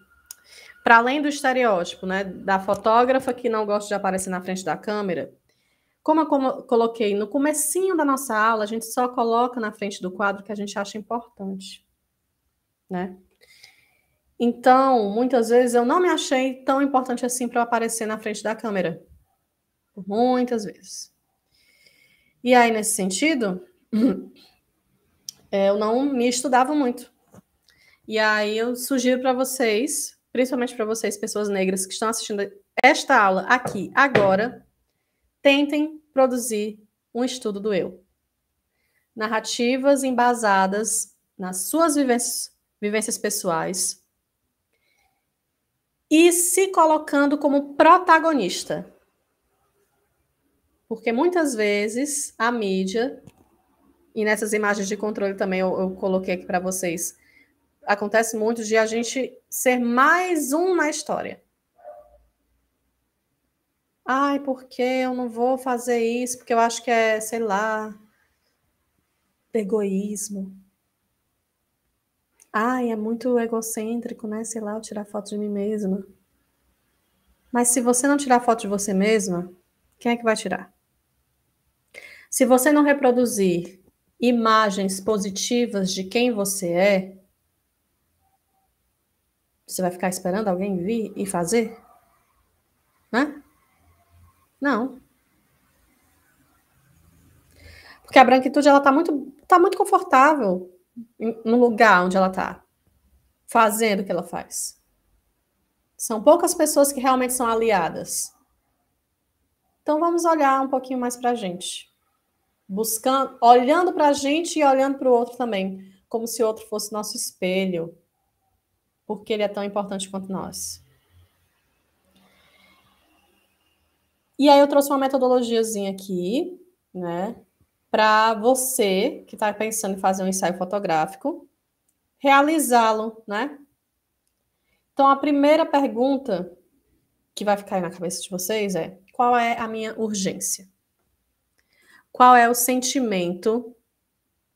para além do estereótipo, né? Da fotógrafa que não gosta de aparecer na frente da câmera. Como eu coloquei no comecinho da nossa aula, a gente só coloca na frente do quadro que a gente acha importante, né? Então, muitas vezes eu não me achei tão importante assim para aparecer na frente da câmera. Muitas vezes. E aí, nesse sentido, eu não me estudava muito. E aí eu sugiro para vocês, principalmente para vocês, pessoas negras que estão assistindo esta aula aqui agora, tentem produzir um estudo do eu. Narrativas embasadas nas suas vivências, vivências pessoais, e se colocando como protagonista. Porque muitas vezes a mídia, e nessas imagens de controle também eu, eu coloquei aqui para vocês, acontece muito de a gente ser mais um na história. Ai, porque eu não vou fazer isso? Porque eu acho que é, sei lá, egoísmo ai, é muito egocêntrico, né? Sei lá, eu tirar foto de mim mesma. Mas se você não tirar foto de você mesma, quem é que vai tirar? Se você não reproduzir imagens positivas de quem você é, você vai ficar esperando alguém vir e fazer? Né? Não. Porque a branquitude ela tá muito tá muito confortável no lugar onde ela está, fazendo o que ela faz. São poucas pessoas que realmente são aliadas. Então vamos olhar um pouquinho mais para a gente, buscando, olhando para a gente e olhando para o outro também, como se o outro fosse nosso espelho, porque ele é tão importante quanto nós. E aí eu trouxe uma metodologiazinha aqui, né? para você que está pensando em fazer um ensaio fotográfico realizá-lo, né? Então a primeira pergunta que vai ficar aí na cabeça de vocês é: qual é a minha urgência? Qual é o sentimento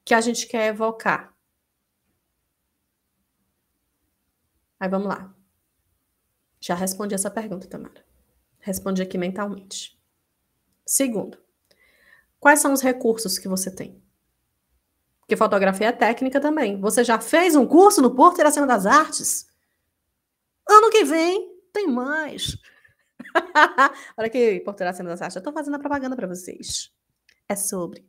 que a gente quer evocar? Aí vamos lá. Já respondi essa pergunta, Tamara. Respondi aqui mentalmente. Segundo, Quais são os recursos que você tem? Porque fotografia é técnica também. Você já fez um curso no Porto Iracema das Artes? Ano que vem tem mais. Olha aqui, Porto Iracema das Artes. Eu estou fazendo a propaganda para vocês. É sobre.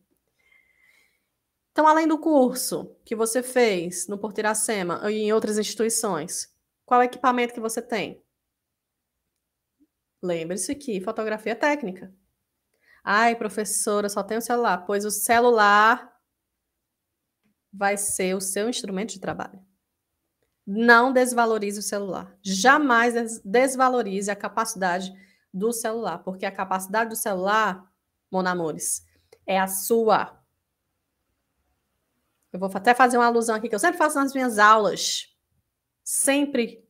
Então, além do curso que você fez no Porto Iracema e em outras instituições, qual o equipamento que você tem? Lembre-se que fotografia é técnica. Ai, professora, só tem o celular. Pois o celular vai ser o seu instrumento de trabalho. Não desvalorize o celular. Jamais desvalorize a capacidade do celular, porque a capacidade do celular, monamores, é a sua. Eu vou até fazer uma alusão aqui que eu sempre faço nas minhas aulas. Sempre.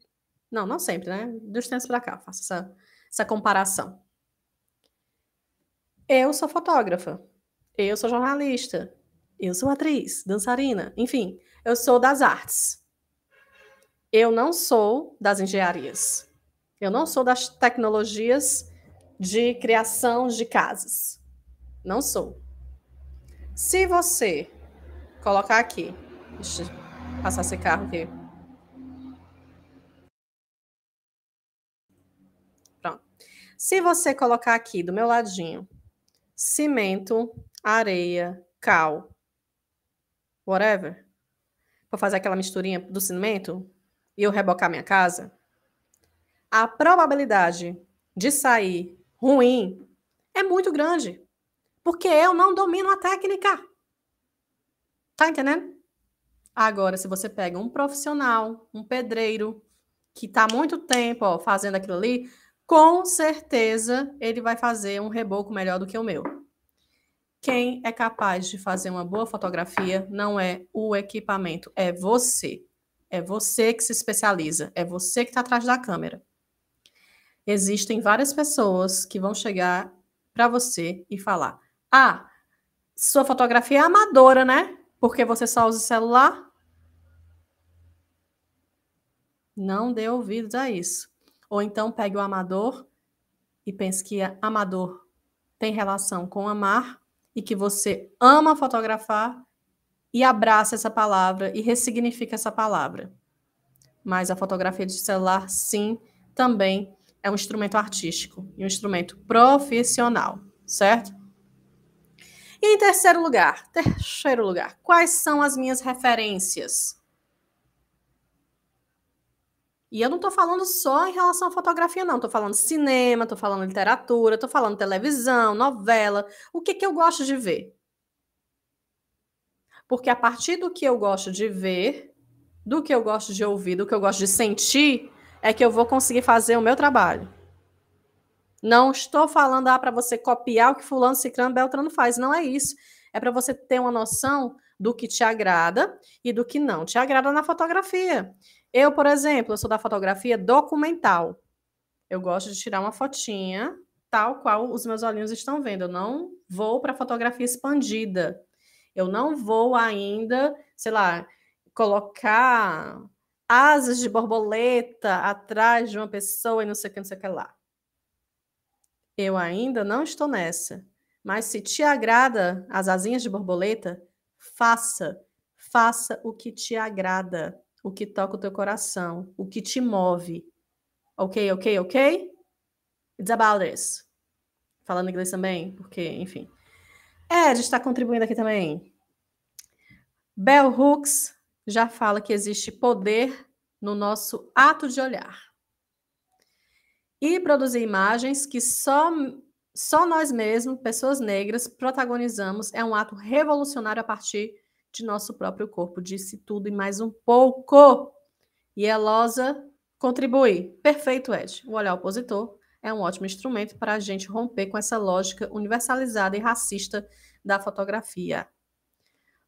Não, não sempre, né? Dos tempos para cá, faço essa, essa comparação. Eu sou fotógrafa, eu sou jornalista, eu sou atriz, dançarina, enfim, eu sou das artes. Eu não sou das engenharias. Eu não sou das tecnologias de criação de casas. Não sou. Se você colocar aqui, deixa eu passar esse carro aqui. Pronto. Se você colocar aqui do meu ladinho cimento, areia, cal, whatever, para fazer aquela misturinha do cimento e eu rebocar minha casa, a probabilidade de sair ruim é muito grande, porque eu não domino a técnica. Tá entendendo? Agora, se você pega um profissional, um pedreiro, que está há muito tempo ó, fazendo aquilo ali, com certeza ele vai fazer um reboco melhor do que o meu. Quem é capaz de fazer uma boa fotografia não é o equipamento, é você. É você que se especializa, é você que está atrás da câmera. Existem várias pessoas que vão chegar para você e falar: Ah, sua fotografia é amadora, né? Porque você só usa o celular. Não dê ouvidos a isso. Ou então pegue o amador e pense que amador tem relação com amar e que você ama fotografar e abraça essa palavra e ressignifica essa palavra. Mas a fotografia de celular, sim, também é um instrumento artístico e um instrumento profissional, certo? E em terceiro lugar, terceiro lugar, quais são as minhas referências? E eu não estou falando só em relação à fotografia, não. Estou falando cinema, estou falando literatura, estou falando televisão, novela. O que, que eu gosto de ver? Porque a partir do que eu gosto de ver, do que eu gosto de ouvir, do que eu gosto de sentir, é que eu vou conseguir fazer o meu trabalho. Não estou falando ah, para você copiar o que fulano, ciclano, beltrano faz. Não é isso. É para você ter uma noção do que te agrada e do que não te agrada na fotografia. Eu, por exemplo, eu sou da fotografia documental. Eu gosto de tirar uma fotinha tal qual os meus olhinhos estão vendo. Eu não vou para fotografia expandida. Eu não vou ainda, sei lá, colocar asas de borboleta atrás de uma pessoa e não sei o que, não sei o que lá. Eu ainda não estou nessa. Mas se te agrada as asinhas de borboleta, faça. Faça o que te agrada o que toca o teu coração, o que te move. Ok, ok, ok? It's about this. Falando inglês também, porque, enfim. É, a gente está contribuindo aqui também. Bell Hooks já fala que existe poder no nosso ato de olhar. E produzir imagens que só, só nós mesmos, pessoas negras, protagonizamos é um ato revolucionário a partir de nosso próprio corpo. Disse tudo e mais um pouco. E a losa contribui. Perfeito, Ed. O olhar opositor é um ótimo instrumento para a gente romper com essa lógica universalizada e racista da fotografia.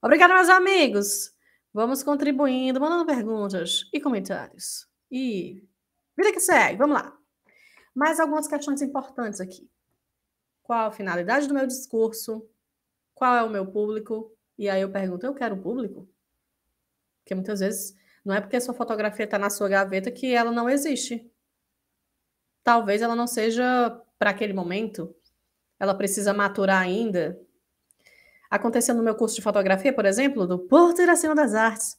Obrigada, meus amigos. Vamos contribuindo, mandando perguntas e comentários. E vida que segue, vamos lá. Mais algumas questões importantes aqui. Qual a finalidade do meu discurso? Qual é o meu público? E aí eu pergunto, eu quero público? Porque muitas vezes não é porque a sua fotografia está na sua gaveta que ela não existe. Talvez ela não seja para aquele momento, ela precisa maturar ainda. Aconteceu no meu curso de fotografia, por exemplo, do Porto Iracema das Artes,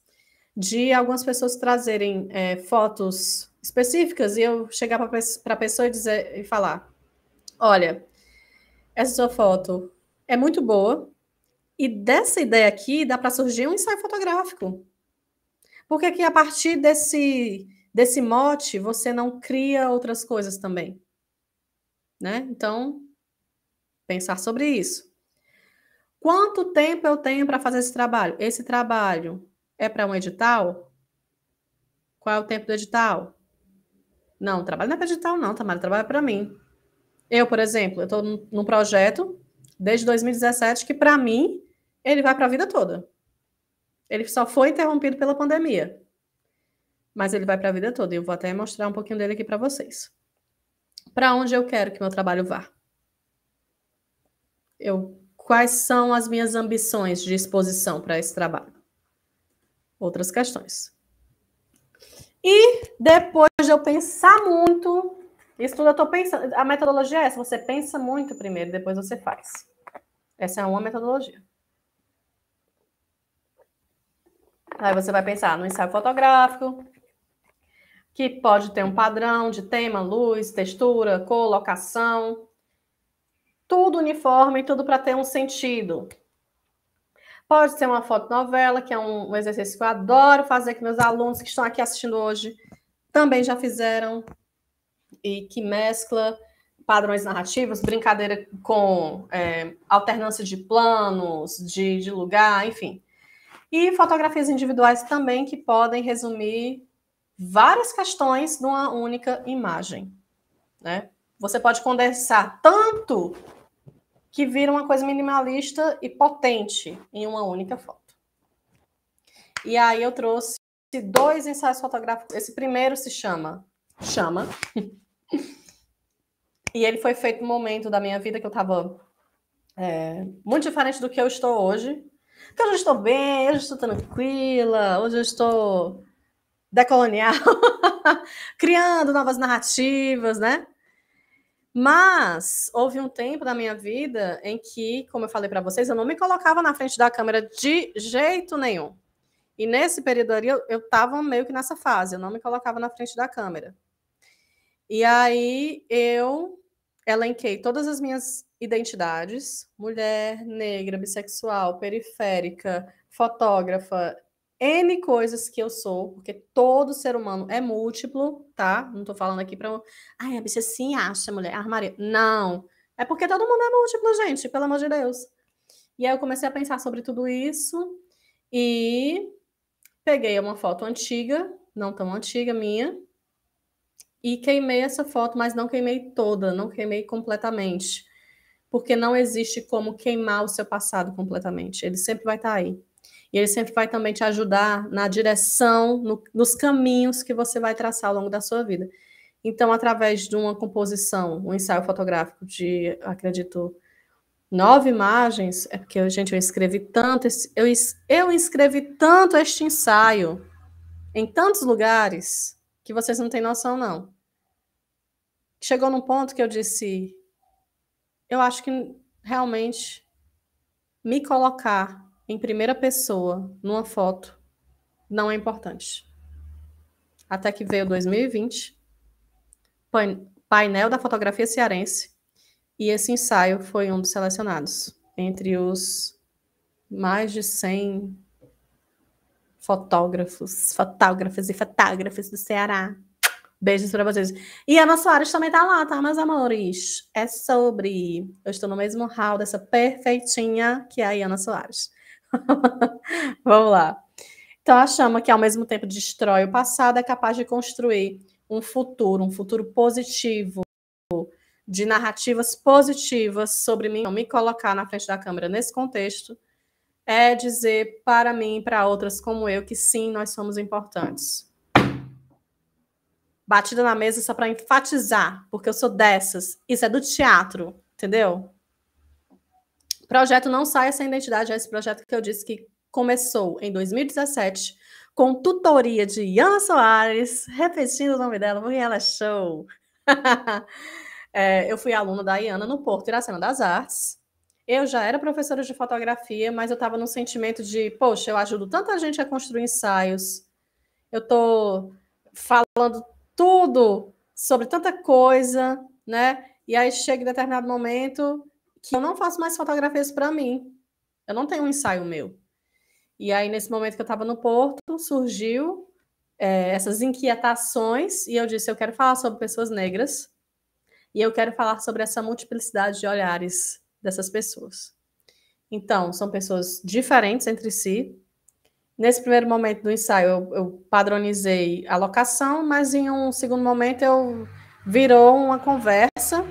de algumas pessoas trazerem é, fotos específicas e eu chegar para a pessoa e, dizer, e falar: olha, essa sua foto é muito boa, e dessa ideia aqui dá para surgir um ensaio fotográfico. porque aqui a partir desse, desse mote você não cria outras coisas também? Né? Então, pensar sobre isso. Quanto tempo eu tenho para fazer esse trabalho? Esse trabalho é para um edital? Qual é o tempo do edital? Não, o trabalho não é para edital, não, Tamara, o trabalho é para mim. Eu, por exemplo, eu estou num projeto desde 2017 que, para mim, ele vai para a vida toda. Ele só foi interrompido pela pandemia. Mas ele vai para a vida toda. E eu vou até mostrar um pouquinho dele aqui para vocês. Para onde eu quero que meu trabalho vá? Eu, quais são as minhas ambições de exposição para esse trabalho? Outras questões. E depois de eu pensar muito, isso tudo eu estou pensando. A metodologia é essa: você pensa muito primeiro, depois você faz. Essa é uma metodologia. Aí você vai pensar no ensaio fotográfico, que pode ter um padrão de tema, luz, textura, colocação, tudo uniforme, tudo para ter um sentido. Pode ser uma fotonovela, que é um, um exercício que eu adoro fazer, que meus alunos que estão aqui assistindo hoje também já fizeram, e que mescla padrões narrativos, brincadeira com é, alternância de planos, de, de lugar, enfim e fotografias individuais também que podem resumir várias questões numa única imagem. Né? Você pode condensar tanto que vira uma coisa minimalista e potente em uma única foto. E aí eu trouxe dois ensaios fotográficos. Esse primeiro se chama Chama. e ele foi feito no momento da minha vida que eu estava é, muito diferente do que eu estou hoje. Então, eu estou bem, hoje eu estou tranquila, hoje eu estou decolonial, criando novas narrativas, né? Mas houve um tempo da minha vida em que, como eu falei para vocês, eu não me colocava na frente da câmera de jeito nenhum. E nesse período ali, eu estava meio que nessa fase, eu não me colocava na frente da câmera. E aí eu elenquei todas as minhas identidades, mulher, negra, bissexual, periférica, fotógrafa, N coisas que eu sou, porque todo ser humano é múltiplo, tá? Não tô falando aqui pra. Ai, a bicha sim acha mulher, armaria. Não. É porque todo mundo é múltiplo, gente, pelo amor de Deus. E aí eu comecei a pensar sobre tudo isso e peguei uma foto antiga, não tão antiga minha, e queimei essa foto, mas não queimei toda, não queimei completamente porque não existe como queimar o seu passado completamente. Ele sempre vai estar tá aí. E ele sempre vai também te ajudar na direção, no, nos caminhos que você vai traçar ao longo da sua vida. Então, através de uma composição, um ensaio fotográfico de, acredito, nove imagens, é porque, gente, eu escrevi tanto, esse, eu, eu escrevi tanto este ensaio em tantos lugares que vocês não têm noção, não. Chegou num ponto que eu disse, eu acho que realmente me colocar em primeira pessoa numa foto não é importante. Até que veio 2020, painel da fotografia cearense, e esse ensaio foi um dos selecionados entre os mais de 100 fotógrafos, fotógrafas e fotógrafas do Ceará. Beijos para vocês. E Ana Soares também tá lá, tá, meus amores? É sobre. Eu estou no mesmo hall dessa perfeitinha que é a Ana Soares. Vamos lá. Então, a chama que ao mesmo tempo destrói o passado é capaz de construir um futuro, um futuro positivo, de narrativas positivas sobre mim. Então, me colocar na frente da câmera nesse contexto é dizer para mim e para outras como eu que sim, nós somos importantes batida na mesa só para enfatizar, porque eu sou dessas. Isso é do teatro, entendeu? Projeto não saia sem identidade, é esse projeto que eu disse que começou em 2017 com tutoria de Iana Soares, repetindo o nome dela, porque ela é show. é, eu fui aluna da Iana no Porto Iracema das Artes. Eu já era professora de fotografia, mas eu estava num sentimento de, poxa, eu ajudo tanta gente a construir ensaios. Eu estou falando tudo sobre tanta coisa, né? E aí chega em determinado momento que eu não faço mais fotografias para mim. Eu não tenho um ensaio meu. E aí, nesse momento que eu estava no Porto, surgiu é, essas inquietações e eu disse: eu quero falar sobre pessoas negras e eu quero falar sobre essa multiplicidade de olhares dessas pessoas. Então, são pessoas diferentes entre si, Nesse primeiro momento do ensaio, eu, eu padronizei a locação, mas em um segundo momento eu virou uma conversa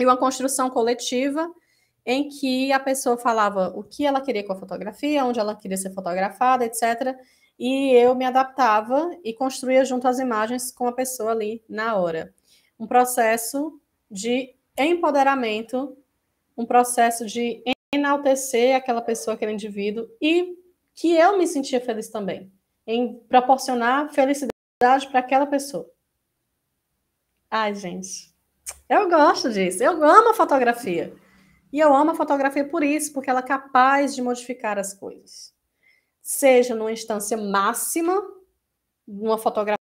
e uma construção coletiva em que a pessoa falava o que ela queria com a fotografia, onde ela queria ser fotografada, etc. E eu me adaptava e construía junto as imagens com a pessoa ali na hora. Um processo de empoderamento, um processo de enaltecer aquela pessoa, aquele indivíduo e que eu me sentia feliz também, em proporcionar felicidade para aquela pessoa. Ai, gente, eu gosto disso. Eu amo a fotografia. E eu amo a fotografia por isso, porque ela é capaz de modificar as coisas. Seja numa instância máxima, numa fotografia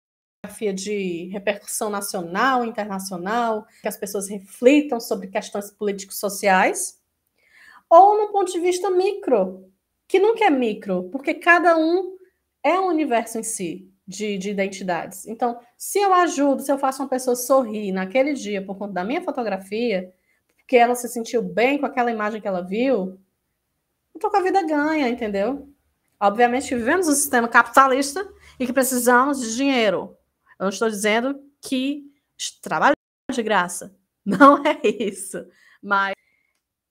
de repercussão nacional, internacional, que as pessoas reflitam sobre questões políticos sociais, ou no ponto de vista micro, que nunca é micro, porque cada um é um universo em si de, de, identidades. Então, se eu ajudo, se eu faço uma pessoa sorrir naquele dia por conta da minha fotografia, porque ela se sentiu bem com aquela imagem que ela viu, eu tô com a vida ganha, entendeu? Obviamente, vivemos um sistema capitalista e que precisamos de dinheiro. Eu não estou dizendo que trabalho de graça. Não é isso. Mas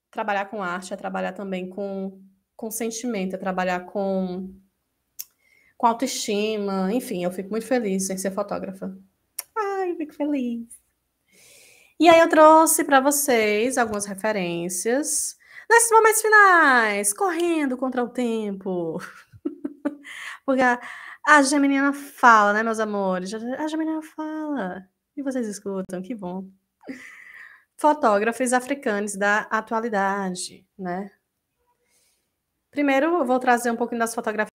trabalhar com arte é trabalhar também com sentimento, é trabalhar com, com autoestima. Enfim, eu fico muito feliz em ser fotógrafa. Ai, eu fico feliz. E aí eu trouxe para vocês algumas referências nesses momentos finais, correndo contra o tempo. Porque a, a fala, né, meus amores? A, geminina fala. E vocês escutam, que bom. Fotógrafos africanos da atualidade, né? Primeiro, eu vou trazer um pouquinho das fotografias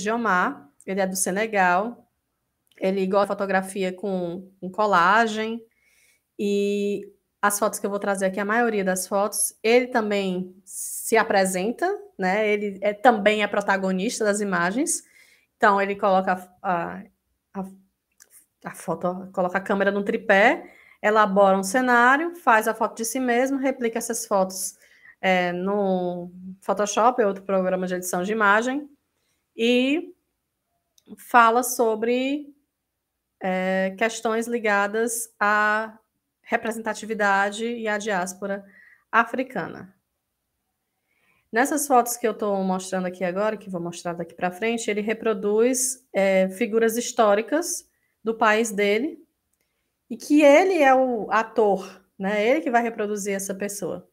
de Omar. Ele é do Senegal. Ele gosta de fotografia com, com colagem. E as fotos que eu vou trazer aqui, a maioria das fotos, ele também se apresenta, né? Ele é, também é protagonista das imagens. Então, ele coloca a, a, a foto, coloca a câmera num tripé, elabora um cenário, faz a foto de si mesmo, replica essas fotos é, no Photoshop, é outro programa de edição de imagem, e fala sobre é, questões ligadas à representatividade e à diáspora africana. Nessas fotos que eu estou mostrando aqui agora, que vou mostrar daqui para frente, ele reproduz é, figuras históricas do país dele e que ele é o ator, né? Ele que vai reproduzir essa pessoa.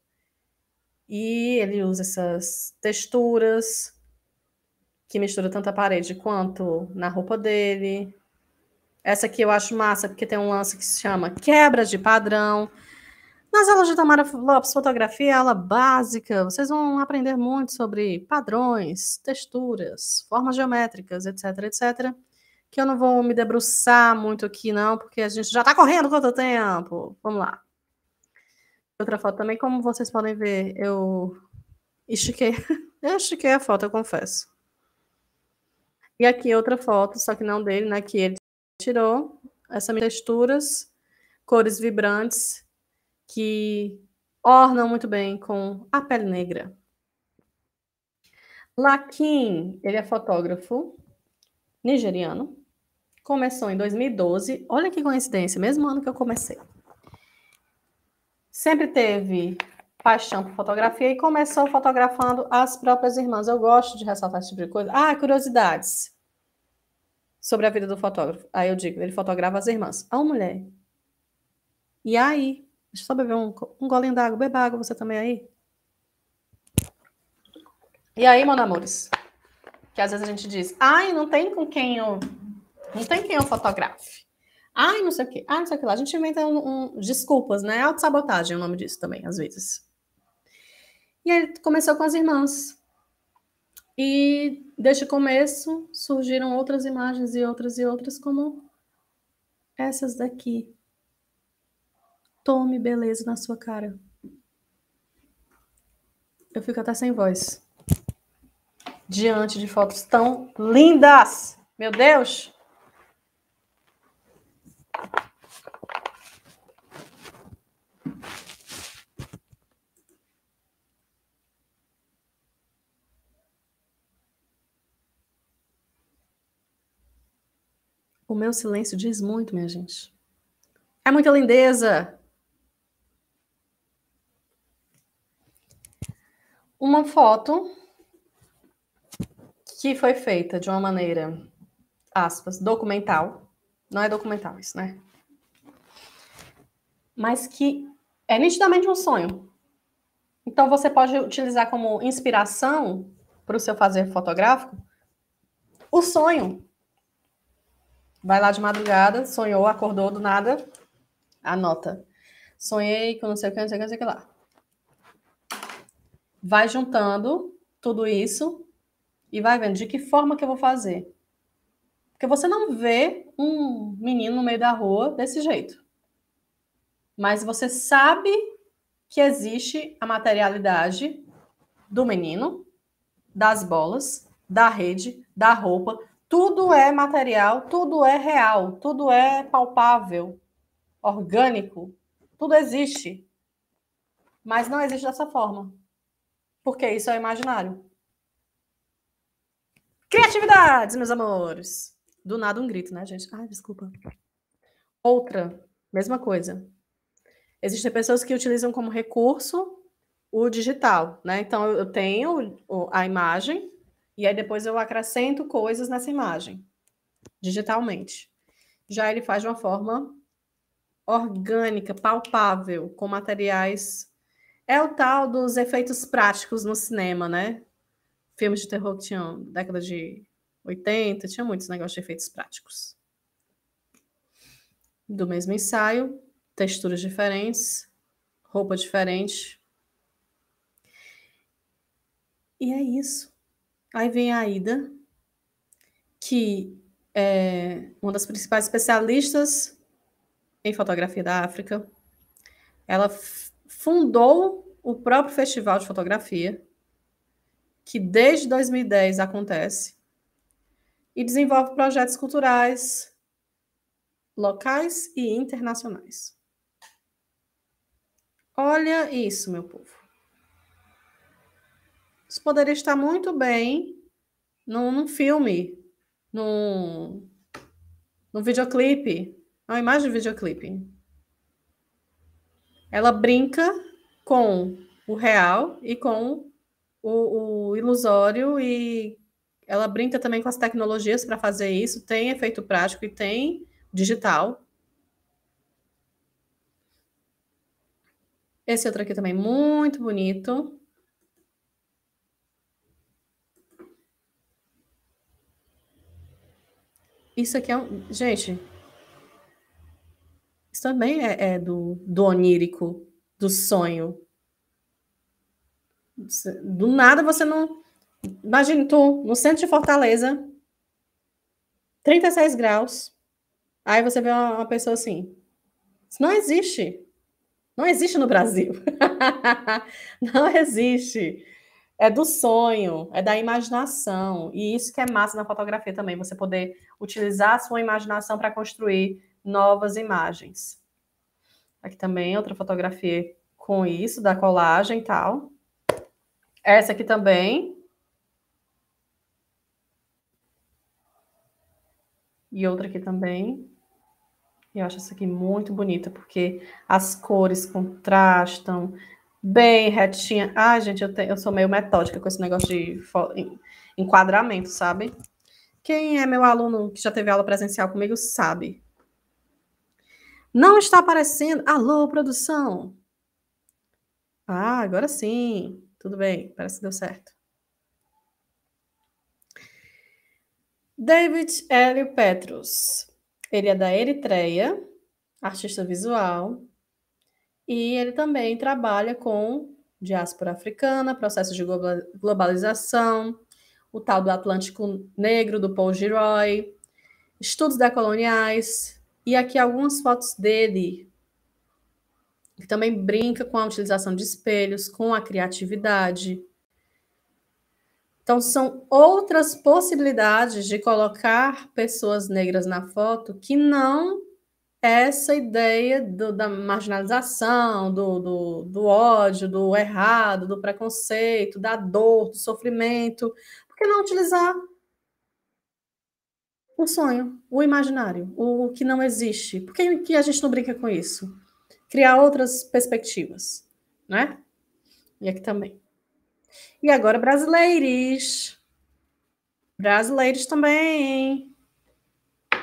E ele usa essas texturas que mistura tanto a parede quanto na roupa dele. Essa aqui eu acho massa, porque tem um lance que se chama quebra de padrão. Nas aulas de Tamara Lopes, fotografia é aula básica, vocês vão aprender muito sobre padrões, texturas, formas geométricas, etc, etc. Que eu não vou me debruçar muito aqui, não, porque a gente já está correndo quanto tempo. Vamos lá outra foto também, como vocês podem ver, eu estiquei, eu estiquei a foto, eu confesso. E aqui outra foto, só que não dele, né, que ele tirou. Essas texturas, cores vibrantes, que ornam muito bem com a pele negra. Lakin, ele é fotógrafo nigeriano. Começou em 2012. Olha que coincidência, mesmo ano que eu comecei sempre teve paixão por fotografia e começou fotografando as próprias irmãs. Eu gosto de ressaltar esse tipo de coisa. Ah, curiosidades sobre a vida do fotógrafo. Aí eu digo, ele fotografa as irmãs. Ah, a mulher. E aí? Deixa eu só beber um, um golinho d'água. Beba água, você também aí? E aí, meu amores? Que às vezes a gente diz, ai, não tem com quem eu. Não tem quem eu fotografe. Ai, não sei o que ah não sei o que lá. A gente inventa um, um, desculpas, né? Autossabotagem é o nome disso também, às vezes. E aí começou com as irmãs. E desde o começo surgiram outras imagens e outras e outras, como essas daqui. Tome beleza na sua cara. Eu fico até sem voz. Diante de fotos tão lindas. Meu Deus! O meu silêncio diz muito, minha gente. É muita lindeza! Uma foto que foi feita de uma maneira, aspas, documental. Não é documental isso, né? Mas que é nitidamente um sonho. Então você pode utilizar como inspiração para o seu fazer fotográfico o sonho Vai lá de madrugada, sonhou, acordou do nada, anota. Sonhei com não sei o que, não sei o que, não sei o que lá. Vai juntando tudo isso e vai vendo de que forma que eu vou fazer. Porque você não vê um menino no meio da rua desse jeito. Mas você sabe que existe a materialidade do menino, das bolas, da rede, da roupa, tudo é material, tudo é real, tudo é palpável, orgânico, tudo existe. Mas não existe dessa forma. Porque isso é imaginário. Criatividade, meus amores. Do nada um grito, né, gente? Ai, desculpa. Outra, mesma coisa. Existem pessoas que utilizam como recurso o digital, né? Então eu tenho a imagem, e aí depois eu acrescento coisas nessa imagem, digitalmente. Já ele faz de uma forma orgânica, palpável, com materiais. É o tal dos efeitos práticos no cinema, né? Filmes de terror que tinham década de 80, tinha muitos negócios de efeitos práticos. Do mesmo ensaio, texturas diferentes, roupa diferente. E é isso. Aí vem a Ida, que é uma das principais especialistas em fotografia da África. Ela fundou o próprio Festival de Fotografia, que desde 2010 acontece, e desenvolve projetos culturais locais e internacionais. Olha isso, meu povo. Isso poderia estar muito bem num, num filme, num, num videoclipe, é uma imagem de videoclipe. Ela brinca com o real e com o, o ilusório e ela brinca também com as tecnologias para fazer isso. Tem efeito prático e tem digital. Esse outro aqui também muito bonito. Isso aqui é um. Gente. Isso também é, é do, do onírico, do sonho. Do nada você não. Imagina, tu no centro de Fortaleza, 36 graus. Aí você vê uma, uma pessoa assim. Isso não existe. Não existe no Brasil. não existe é do sonho, é da imaginação. E isso que é massa na fotografia também, você poder utilizar a sua imaginação para construir novas imagens. Aqui também outra fotografia com isso, da colagem e tal. Essa aqui também. E outra aqui também. Eu acho essa aqui muito bonita, porque as cores contrastam, Bem, retinha. Ai, gente, eu, te... eu sou meio metódica com esse negócio de enquadramento, sabe? Quem é meu aluno que já teve aula presencial comigo sabe. Não está aparecendo. Alô, produção. Ah, agora sim. Tudo bem, parece que deu certo. David Hélio Petros. Ele é da Eritreia, artista visual, e ele também trabalha com diáspora africana, processos de globalização, o tal do Atlântico Negro, do Paul Giroy, estudos decoloniais, e aqui algumas fotos dele, que também brinca com a utilização de espelhos, com a criatividade. Então, são outras possibilidades de colocar pessoas negras na foto que não essa ideia do, da marginalização, do, do, do, ódio, do errado, do preconceito, da dor, do sofrimento. Por que não utilizar o sonho, o imaginário, o, que não existe? Por que, que a gente não brinca com isso? Criar outras perspectivas, né? E aqui também. E agora, brasileiros. Brasileiros também.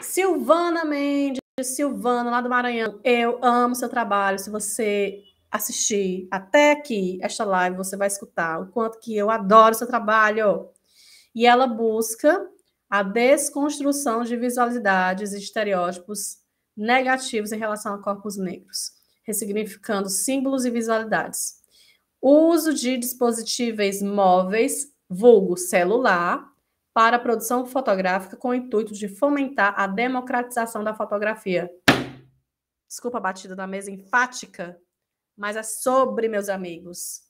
Silvana Mendes. Silvano, lá do Maranhão. Eu amo seu trabalho. Se você assistir até aqui esta live, você vai escutar o quanto que eu adoro seu trabalho. E ela busca a desconstrução de visualidades e estereótipos negativos em relação a corpos negros, ressignificando símbolos e visualidades. O uso de dispositivos móveis, vulgo celular, para a produção fotográfica com o intuito de fomentar a democratização da fotografia. Desculpa a batida da mesa enfática, mas é sobre, meus amigos.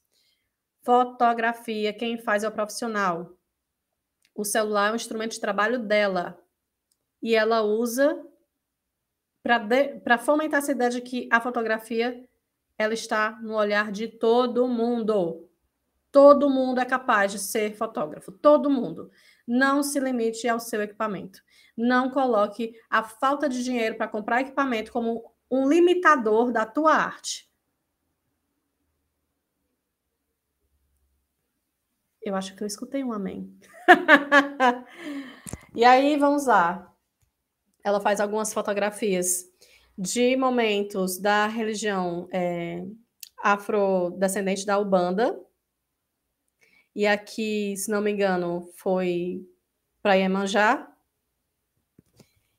Fotografia, quem faz é o profissional. O celular é um instrumento de trabalho dela. E ela usa para fomentar essa ideia de que a fotografia ela está no olhar de todo mundo. Todo mundo é capaz de ser fotógrafo, todo mundo. Não se limite ao seu equipamento. Não coloque a falta de dinheiro para comprar equipamento como um limitador da tua arte. Eu acho que eu escutei um amém. e aí, vamos lá. Ela faz algumas fotografias de momentos da religião é, afrodescendente da Ubanda e aqui, se não me engano, foi para Iemanjá.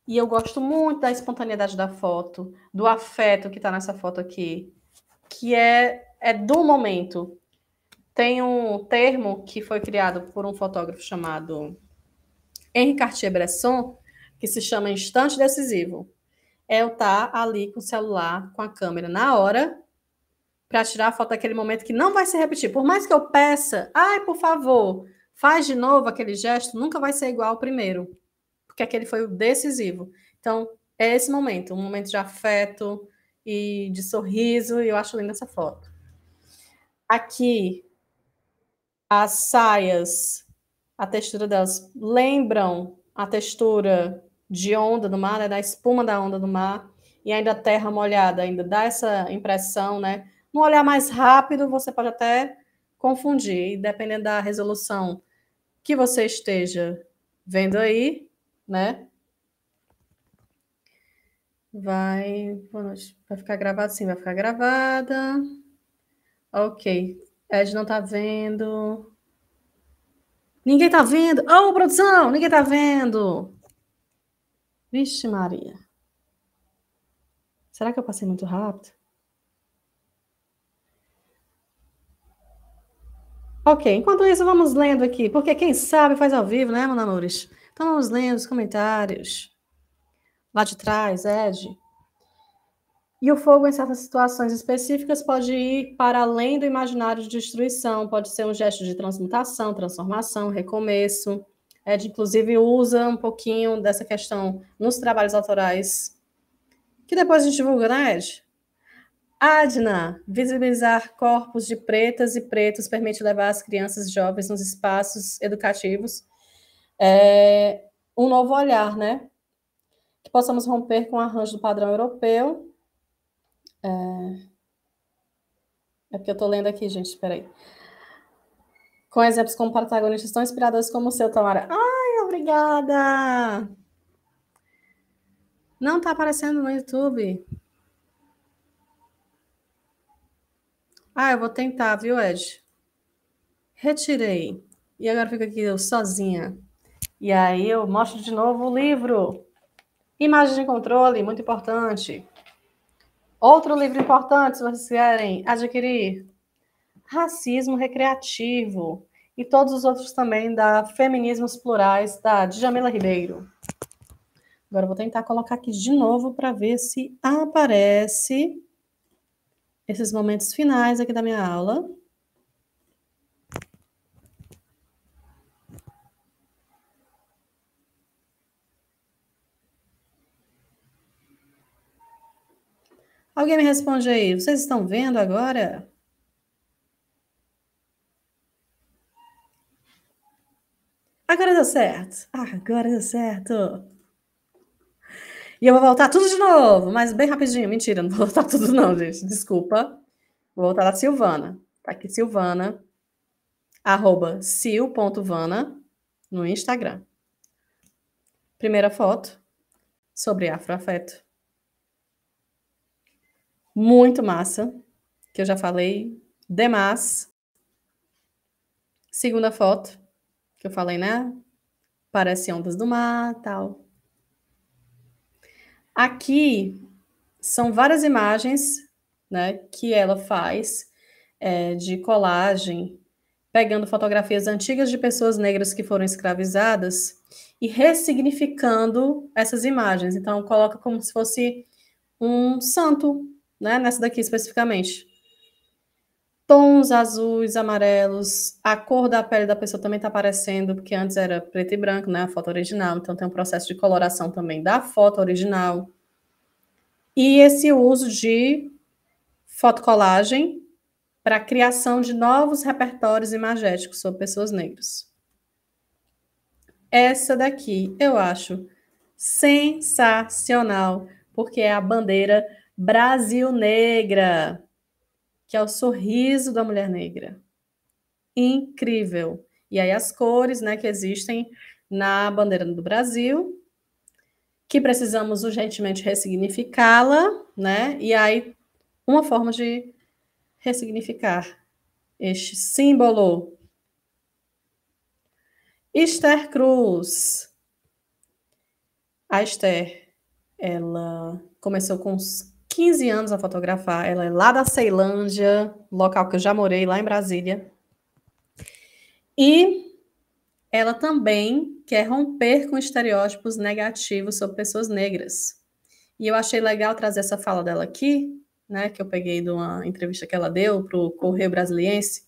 E eu gosto muito da espontaneidade da foto, do afeto que está nessa foto aqui, que é, é do momento. Tem um termo que foi criado por um fotógrafo chamado Henri Cartier-Bresson, que se chama instante decisivo. É eu estar tá ali com o celular, com a câmera na hora para tirar a foto daquele momento que não vai se repetir. Por mais que eu peça, ai, por favor, faz de novo aquele gesto, nunca vai ser igual ao primeiro, porque aquele foi o decisivo. Então, é esse momento, um momento de afeto e de sorriso, e eu acho linda essa foto. Aqui, as saias, a textura delas lembram a textura de onda do mar, né, da espuma da onda do mar, e ainda a terra molhada ainda dá essa impressão, né, um olhar mais rápido, você pode até confundir. dependendo da resolução que você esteja vendo aí, né? Vai. Vai ficar gravado? Sim, vai ficar gravada. Ok. Ed não tá vendo. Ninguém tá vendo. Ô, oh, produção, ninguém tá vendo. Vixe, Maria. Será que eu passei muito rápido? Ok, enquanto isso, vamos lendo aqui, porque quem sabe faz ao vivo, né, Manamores? Então vamos lendo os comentários. Lá de trás, Ed. E o fogo, em certas situações específicas, pode ir para além do imaginário de destruição, pode ser um gesto de transmutação, transformação, recomeço. Ed, inclusive, usa um pouquinho dessa questão nos trabalhos autorais, que depois a gente divulga, né, Ed? Adna, visibilizar corpos de pretas e pretos permite levar as crianças jovens nos espaços educativos é, um novo olhar, né? Que possamos romper com o arranjo do padrão europeu. É, é porque eu estou lendo aqui, gente, peraí. Com exemplos como protagonistas tão inspiradores como o seu, Tamara. Ai, obrigada! Não está aparecendo no YouTube. Ah, eu vou tentar, viu, Ed? Retirei. E agora fica aqui eu sozinha. E aí eu mostro de novo o livro. Imagem de controle, muito importante. Outro livro importante, se vocês querem adquirir. Racismo Recreativo. E todos os outros também da Feminismos Plurais, da Djamila Ribeiro. Agora eu vou tentar colocar aqui de novo para ver se aparece esses momentos finais aqui da minha aula. Alguém me responde aí, vocês estão vendo agora? Agora deu certo. Ah, agora deu certo. E eu vou voltar tudo de novo, mas bem rapidinho. Mentira, não vou voltar tudo, não, gente. Desculpa. Vou voltar da Silvana. Tá aqui, Silvana. Arroba sil.vana no Instagram. Primeira foto sobre afroafeto. Muito massa, que eu já falei. Demais. Segunda foto, que eu falei, né? Parece ondas do mar, tal. Aqui são várias imagens né, que ela faz é, de colagem, pegando fotografias antigas de pessoas negras que foram escravizadas e ressignificando essas imagens. Então, coloca como se fosse um santo, né, nessa daqui especificamente tons azuis, amarelos, a cor da pele da pessoa também está aparecendo, porque antes era preto e branco, né, a foto original, então tem um processo de coloração também da foto original. E esse uso de fotocolagem para a criação de novos repertórios imagéticos sobre pessoas negras. Essa daqui eu acho sensacional, porque é a bandeira Brasil Negra que é o sorriso da mulher negra. Incrível. E aí as cores, né, que existem na bandeira do Brasil, que precisamos urgentemente ressignificá-la, né? E aí uma forma de ressignificar este símbolo. Esther Cruz. A Esther, ela começou com os 15 anos a fotografar. Ela é lá da Ceilândia, local que eu já morei, lá em Brasília. E ela também quer romper com estereótipos negativos sobre pessoas negras. E eu achei legal trazer essa fala dela aqui, né, que eu peguei de uma entrevista que ela deu para o Correio Brasiliense,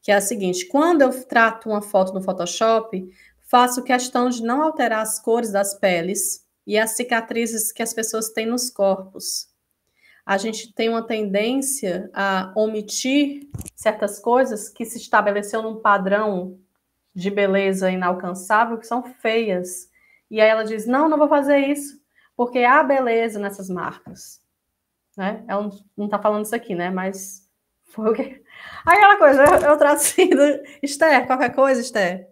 que é a seguinte: quando eu trato uma foto no Photoshop, faço questão de não alterar as cores das peles e as cicatrizes que as pessoas têm nos corpos a gente tem uma tendência a omitir certas coisas que se estabeleceu num padrão de beleza inalcançável que são feias. E aí ela diz: não, não vou fazer isso, porque há beleza nessas marcas. Né? Ela não está falando isso aqui, né? Mas foi o Aquela coisa, eu, eu traduzindo, assim Esther, qualquer coisa, Esther.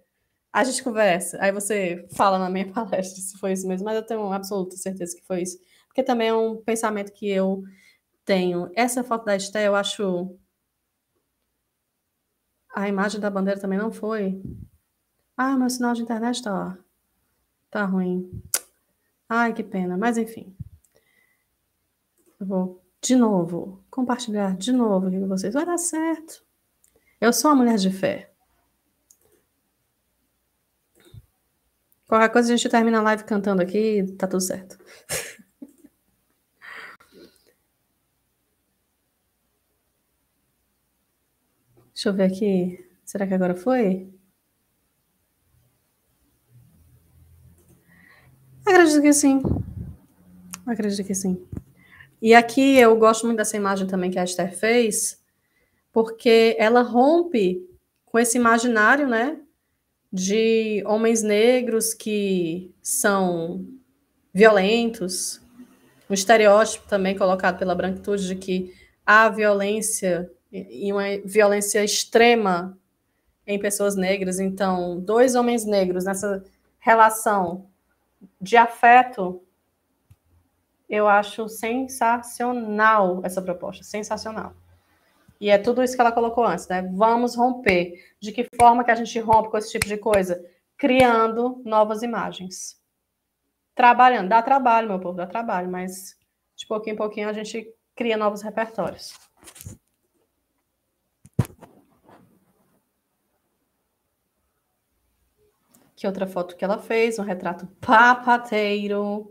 A gente conversa, aí você fala na minha palestra se foi isso mesmo, mas eu tenho absoluta certeza que foi isso porque também é um pensamento que eu tenho. Essa foto da Esté, eu acho. A imagem da bandeira também não foi. Ah, meu sinal de internet tá, tá ruim. Ai, que pena. Mas enfim. Eu vou de novo compartilhar de novo aqui com vocês. Vai dar certo. Eu sou uma mulher de fé. Qualquer coisa a gente termina a live cantando aqui, tá tudo certo. Deixa eu ver aqui. Será que agora foi? Acredito que sim. Acredito que sim. E aqui eu gosto muito dessa imagem também que a Esther fez, porque ela rompe com esse imaginário, né? De homens negros que são violentos, um estereótipo também colocado pela branquitude de que a violência e uma violência extrema em pessoas negras. Então, dois homens negros nessa relação de afeto, eu acho sensacional essa proposta, sensacional. E é tudo isso que ela colocou antes, né? Vamos romper. De que forma que a gente rompe com esse tipo de coisa? Criando novas imagens. Trabalhando. Dá trabalho, meu povo, dá trabalho, mas de pouquinho em pouquinho a gente cria novos repertórios. Que outra foto que ela fez? Um retrato papateiro.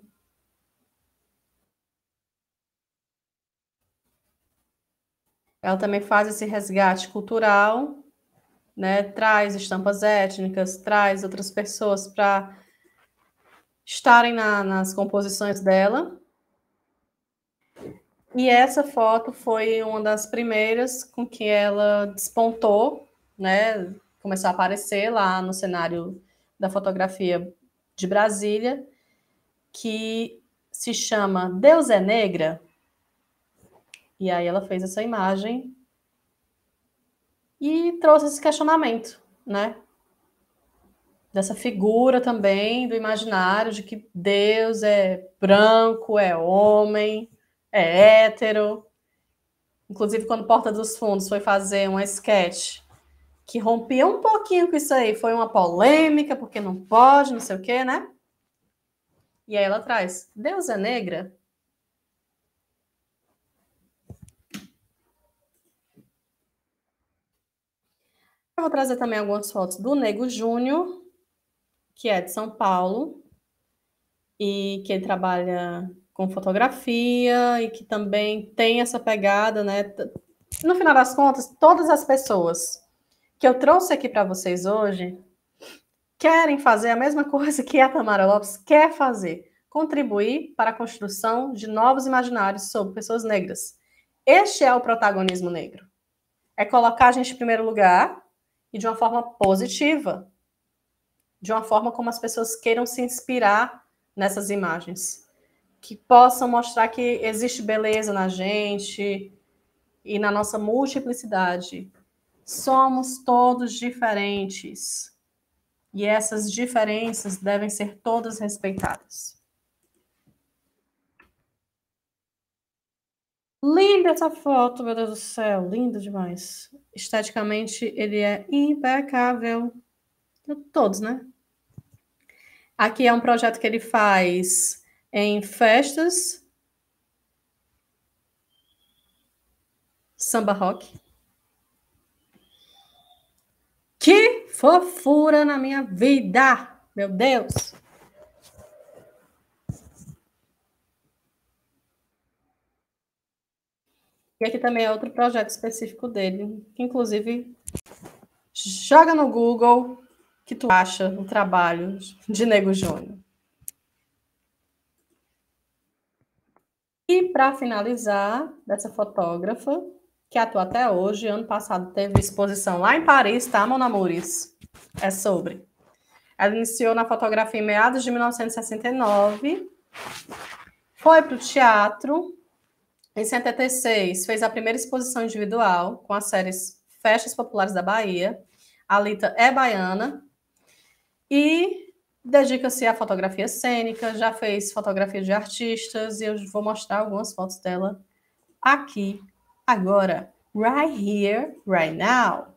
Ela também faz esse resgate cultural, né? Traz estampas étnicas, traz outras pessoas para estarem na, nas composições dela. E essa foto foi uma das primeiras com que ela despontou, né? Começou a aparecer lá no cenário da fotografia de Brasília, que se chama Deus é Negra. E aí ela fez essa imagem e trouxe esse questionamento, né? Dessa figura também do imaginário de que Deus é branco, é homem, é hétero. Inclusive, quando Porta dos Fundos foi fazer um sketch que rompia um pouquinho com isso aí. Foi uma polêmica, porque não pode, não sei o quê, né? E aí ela traz: Deus é negra? Eu vou trazer também algumas fotos do Nego Júnior, que é de São Paulo, e que ele trabalha com fotografia e que também tem essa pegada, né? No final das contas, todas as pessoas que eu trouxe aqui para vocês hoje querem fazer a mesma coisa que a Tamara Lopes quer fazer: contribuir para a construção de novos imaginários sobre pessoas negras. Este é o protagonismo negro. É colocar a gente em primeiro lugar e de uma forma positiva, de uma forma como as pessoas queiram se inspirar nessas imagens, que possam mostrar que existe beleza na gente e na nossa multiplicidade, Somos todos diferentes. E essas diferenças devem ser todas respeitadas. Linda essa foto, meu Deus do céu, linda demais. Esteticamente ele é impecável. Todos, né? Aqui é um projeto que ele faz em festas. Samba rock. Que fofura na minha vida! Meu Deus! E aqui também é outro projeto específico dele, que inclusive joga no Google que tu acha o trabalho de Nego Júnior. E para finalizar dessa fotógrafa, que atua até hoje. Ano passado teve exposição lá em Paris, tá, Mon Mouris? É sobre. Ela iniciou na fotografia em meados de 1969, foi para o teatro. Em 76, fez a primeira exposição individual com as séries Festas Populares da Bahia. Alita é baiana e dedica-se à fotografia cênica, já fez fotografia de artistas e eu vou mostrar algumas fotos dela aqui Agora, right here, right now.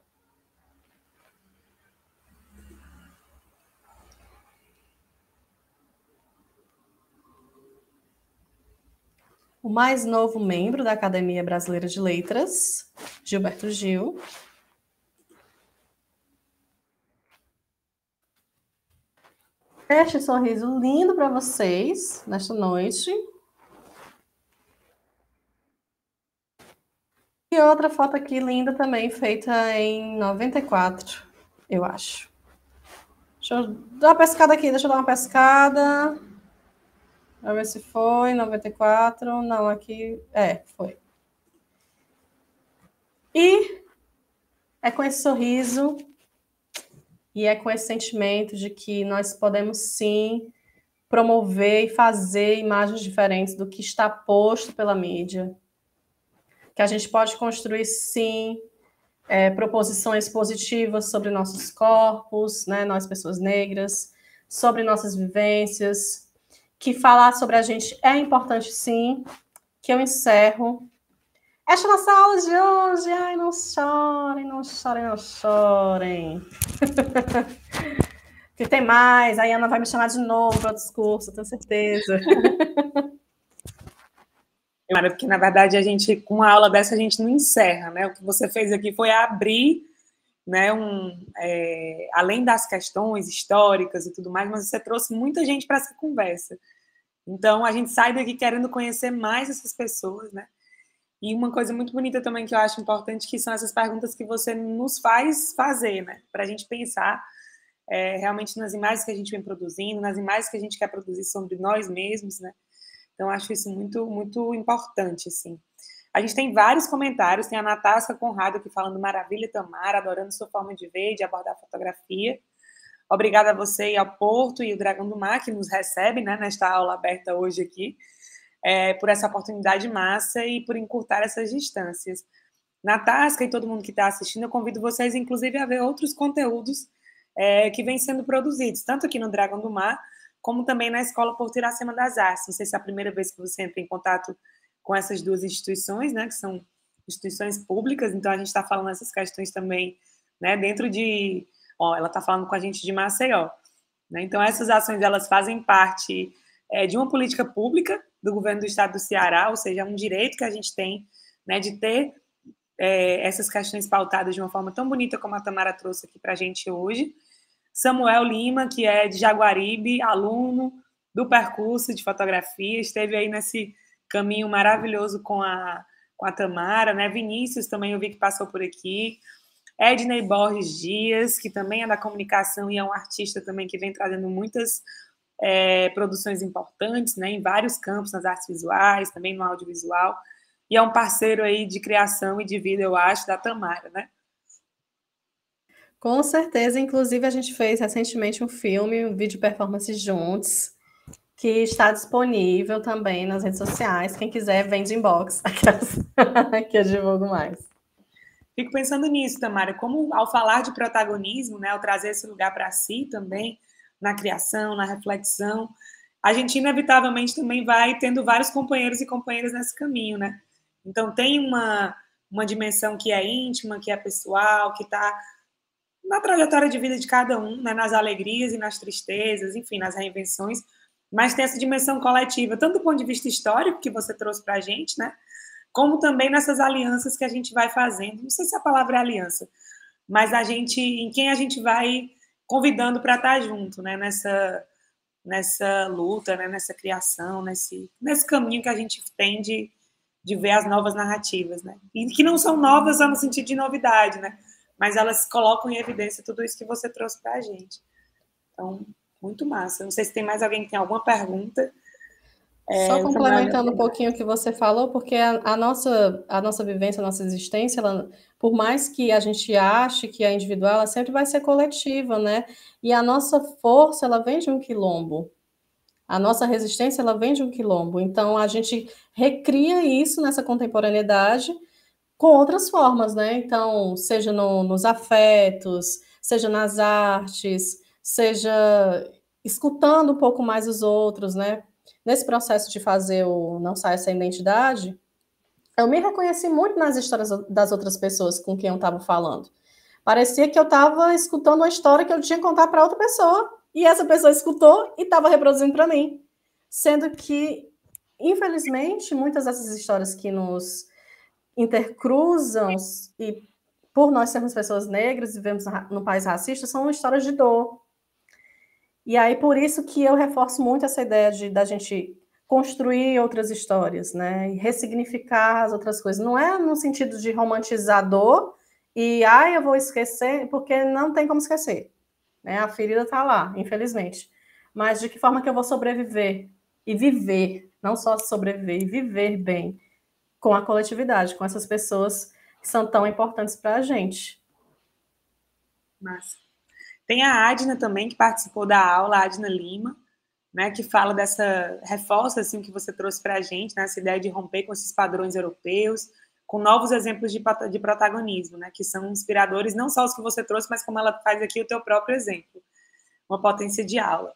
O mais novo membro da Academia Brasileira de Letras, Gilberto Gil, Este sorriso lindo para vocês nesta noite. E outra foto aqui linda também, feita em 94, eu acho. Deixa eu dar uma pescada aqui, deixa eu dar uma pescada. para ver se foi, 94. Não, aqui. É, foi. E é com esse sorriso e é com esse sentimento de que nós podemos sim promover e fazer imagens diferentes do que está posto pela mídia que a gente pode construir, sim, é, proposições positivas sobre nossos corpos, né, nós pessoas negras, sobre nossas vivências, que falar sobre a gente é importante, sim, que eu encerro esta é nossa aula de hoje. Ai, não chorem, não chorem, não chorem. que tem mais. A Ana vai me chamar de novo para o discurso, tenho certeza. Mara, porque na verdade a gente, com uma aula dessa, a gente não encerra, né? O que você fez aqui foi abrir, né? Um, é, além das questões históricas e tudo mais, mas você trouxe muita gente para essa conversa. Então a gente sai daqui querendo conhecer mais essas pessoas, né? E uma coisa muito bonita também que eu acho importante que são essas perguntas que você nos faz fazer, né? Para a gente pensar é, realmente nas imagens que a gente vem produzindo, nas imagens que a gente quer produzir sobre nós mesmos, né? Então, acho isso muito, muito importante, assim. A gente tem vários comentários, tem a Natasca Conrado aqui falando maravilha, Tamara, adorando sua forma de ver, de abordar a fotografia. Obrigada a você e ao Porto e o Dragão do Mar, que nos recebe né, nesta aula aberta hoje aqui, é, por essa oportunidade massa e por encurtar essas distâncias. Natasca e todo mundo que está assistindo, eu convido vocês, inclusive, a ver outros conteúdos é, que vêm sendo produzidos, tanto aqui no Dragão do Mar, como também na Escola por Iracema das Artes. Não sei se é a primeira vez que você entra em contato com essas duas instituições, né, que são instituições públicas, então a gente está falando essas questões também, né, dentro de, ó, ela está falando com a gente de Maceió, né, então essas ações, elas fazem parte é, de uma política pública do governo do estado do Ceará, ou seja, é um direito que a gente tem, né, de ter é, essas questões pautadas de uma forma tão bonita como a Tamara trouxe aqui para a gente hoje, Samuel Lima, que é de Jaguaribe, aluno do percurso de fotografia, esteve aí nesse caminho maravilhoso com a, com a Tamara, né? Vinícius também eu vi que passou por aqui. Edney Borges Dias, que também é da comunicação e é um artista também que vem trazendo muitas é, produções importantes, né? Em vários campos, nas artes visuais, também no audiovisual. E é um parceiro aí de criação e de vida, eu acho, da Tamara, né? Com certeza, inclusive a gente fez recentemente um filme, um vídeo performance juntos, que está disponível também nas redes sociais. Quem quiser, vende inbox, aquelas que eu divulgo mais. Fico pensando nisso, Tamara, como ao falar de protagonismo, né, ao trazer esse lugar para si também, na criação, na reflexão, a gente inevitavelmente também vai tendo vários companheiros e companheiras nesse caminho, né? Então tem uma, uma dimensão que é íntima, que é pessoal, que está na trajetória de vida de cada um, né, nas alegrias e nas tristezas, enfim, nas reinvenções, mas tem essa dimensão coletiva, tanto do ponto de vista histórico que você trouxe para a gente, né, como também nessas alianças que a gente vai fazendo. Não sei se a palavra é aliança, mas a gente, em quem a gente vai convidando para estar tá junto, né, nessa nessa luta, né, nessa criação, nesse nesse caminho que a gente tem de, de ver as novas narrativas, né, e que não são novas no sentido de novidade, né, mas elas colocam em evidência tudo isso que você trouxe para a gente. Então, muito massa. Não sei se tem mais alguém que tem alguma pergunta. É, Só complementando um pouquinho o que você falou, porque a, a, nossa, a nossa vivência, a nossa existência, ela, por mais que a gente ache que é individual, ela sempre vai ser coletiva, né? E a nossa força, ela vem de um quilombo. A nossa resistência, ela vem de um quilombo. Então, a gente recria isso nessa contemporaneidade, com outras formas, né? Então, seja no, nos afetos, seja nas artes, seja escutando um pouco mais os outros, né? Nesse processo de fazer o Não Sai Essa Identidade, eu me reconheci muito nas histórias das outras pessoas com quem eu estava falando. Parecia que eu estava escutando uma história que eu tinha que contar para outra pessoa, e essa pessoa escutou e estava reproduzindo para mim. Sendo que, infelizmente, muitas dessas histórias que nos intercruzam e por nós sermos pessoas negras e vivemos no país racista, são histórias de dor. E aí, por isso que eu reforço muito essa ideia de da gente construir outras histórias, né? E ressignificar as outras coisas. Não é no sentido de romantizar dor e, ai, eu vou esquecer, porque não tem como esquecer. Né? A ferida está lá, infelizmente. Mas de que forma que eu vou sobreviver e viver, não só sobreviver, e viver bem com a coletividade, com essas pessoas que são tão importantes para a gente. Massa. Tem a Adna também, que participou da aula, a Adna Lima, né, que fala dessa reforça assim que você trouxe para a gente, né, essa ideia de romper com esses padrões europeus, com novos exemplos de, de protagonismo, né, que são inspiradores, não só os que você trouxe, mas como ela faz aqui o teu próprio exemplo, uma potência de aula.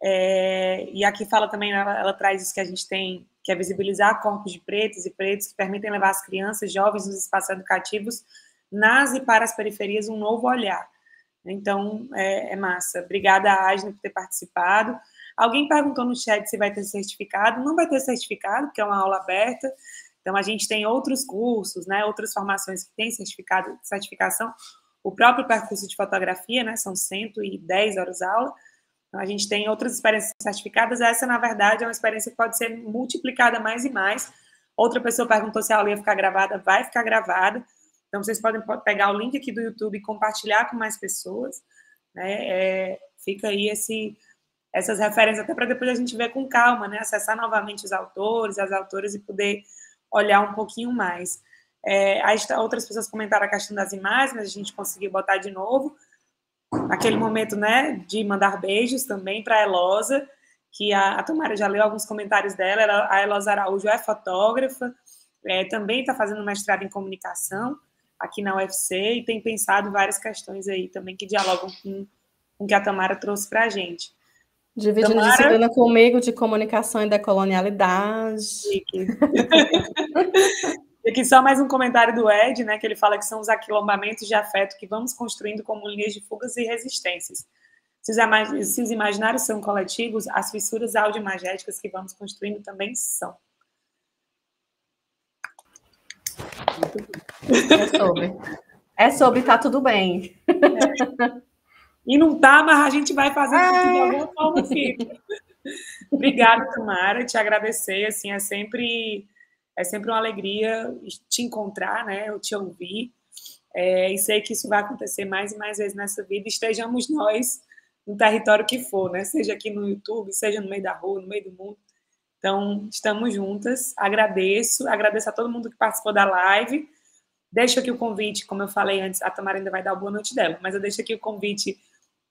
É, e aqui fala também, ela, ela, traz isso que a gente tem que é visibilizar corpos de pretos e pretos que permitem levar as crianças e jovens nos espaços educativos nas e para as periferias um novo olhar. Então, é, é massa. Obrigada, Asne, por ter participado. Alguém perguntou no chat se vai ter certificado. Não vai ter certificado, porque é uma aula aberta. Então, a gente tem outros cursos, né, outras formações que têm certificado, certificação. O próprio percurso de fotografia, né, são 110 horas aula. Então, a gente tem outras experiências certificadas. Essa, na verdade, é uma experiência que pode ser multiplicada mais e mais. Outra pessoa perguntou se a aula ia ficar gravada. Vai ficar gravada. Então, vocês podem pegar o link aqui do YouTube e compartilhar com mais pessoas. Né? É, fica aí esse, essas referências, até para depois a gente ver com calma, né? acessar novamente os autores, as autoras e poder olhar um pouquinho mais. É, outras pessoas comentaram a questão das imagens, a gente conseguiu botar de novo aquele uhum. momento, né, de mandar beijos também para a Elosa, que a, a Tomara já leu alguns comentários dela, ela, a Elosa Araújo é fotógrafa, é, também está fazendo mestrado em comunicação aqui na UFC e tem pensado várias questões aí também que dialogam com o que a Tamara trouxe para a gente. Dividindo Tamara... disciplina comigo de comunicação e decolonialidade. E aqui só mais um comentário do Ed, né, que ele fala que são os aquilombamentos de afeto que vamos construindo como linhas de fugas e resistências. Se os, se os imaginários são coletivos, as fissuras audioimagéticas que vamos construindo também são. É sobre. É sobre tá tudo bem. É. E não tá, mas a gente vai fazer é. de alguma forma, filho. Obrigada, Tamara, te agradecer, assim, é sempre é sempre uma alegria te encontrar, né? Eu te ouvir. É, e sei que isso vai acontecer mais e mais vezes nessa vida. Estejamos nós no território que for, né? Seja aqui no YouTube, seja no meio da rua, no meio do mundo. Então, estamos juntas. Agradeço, agradeço a todo mundo que participou da live. Deixo aqui o convite, como eu falei antes, a Tamarinda vai dar boa noite dela, mas eu deixo aqui o convite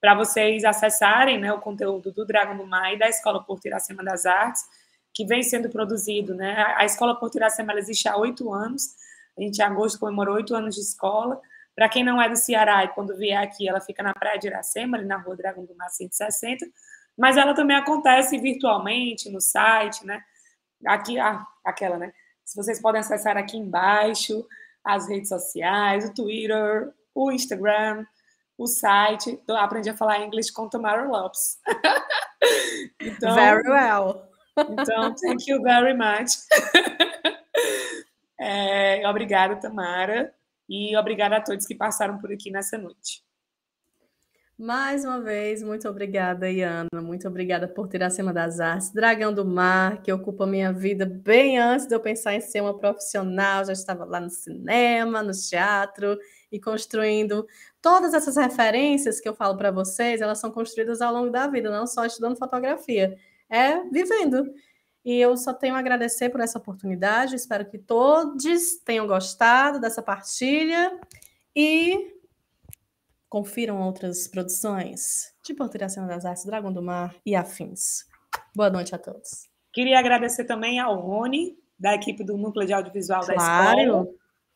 para vocês acessarem né, o conteúdo do Dragão do Mar e da Escola por Tiracema das Artes que vem sendo produzido. Né? A Escola Porto Iracema existe há oito anos, a gente em agosto comemorou oito anos de escola. Para quem não é do Ceará e quando vier aqui, ela fica na Praia de Iracema, ali na Rua Dragão do Mar 160, mas ela também acontece virtualmente no site, né? Aqui, ah, aquela, né? Se vocês podem acessar aqui embaixo as redes sociais, o Twitter, o Instagram, o site. Aprendi a falar inglês com Tamara Lopes. então, Very well. Então, thank you very much. É, obrigada, Tamara. E obrigada a todos que passaram por aqui nessa noite. Mais uma vez, muito obrigada, Iana. Muito obrigada por tirar a Cima das Artes, Dragão do Mar, que ocupa minha vida bem antes de eu pensar em ser uma profissional. Já estava lá no cinema, no teatro e construindo todas essas referências que eu falo para vocês. Elas são construídas ao longo da vida, não só estudando fotografia é vivendo. E eu só tenho a agradecer por essa oportunidade. Espero que todos tenham gostado dessa partilha e confiram outras produções de Portuguesa Cena das Artes, Dragão do Mar e afins. Boa noite a todos. Queria agradecer também ao Rony, da equipe do Núcleo de Audiovisual claro. da escola,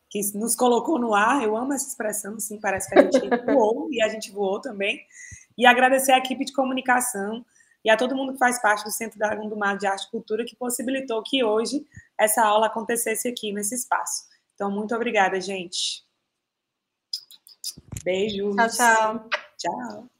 que nos colocou no ar. Eu amo essa expressão, assim, parece que a gente voou e a gente voou também. E agradecer à equipe de comunicação e a todo mundo que faz parte do Centro Dragão do Mar de Arte e Cultura, que possibilitou que hoje essa aula acontecesse aqui nesse espaço. Então, muito obrigada, gente. Beijos. Tchau, tchau. Tchau.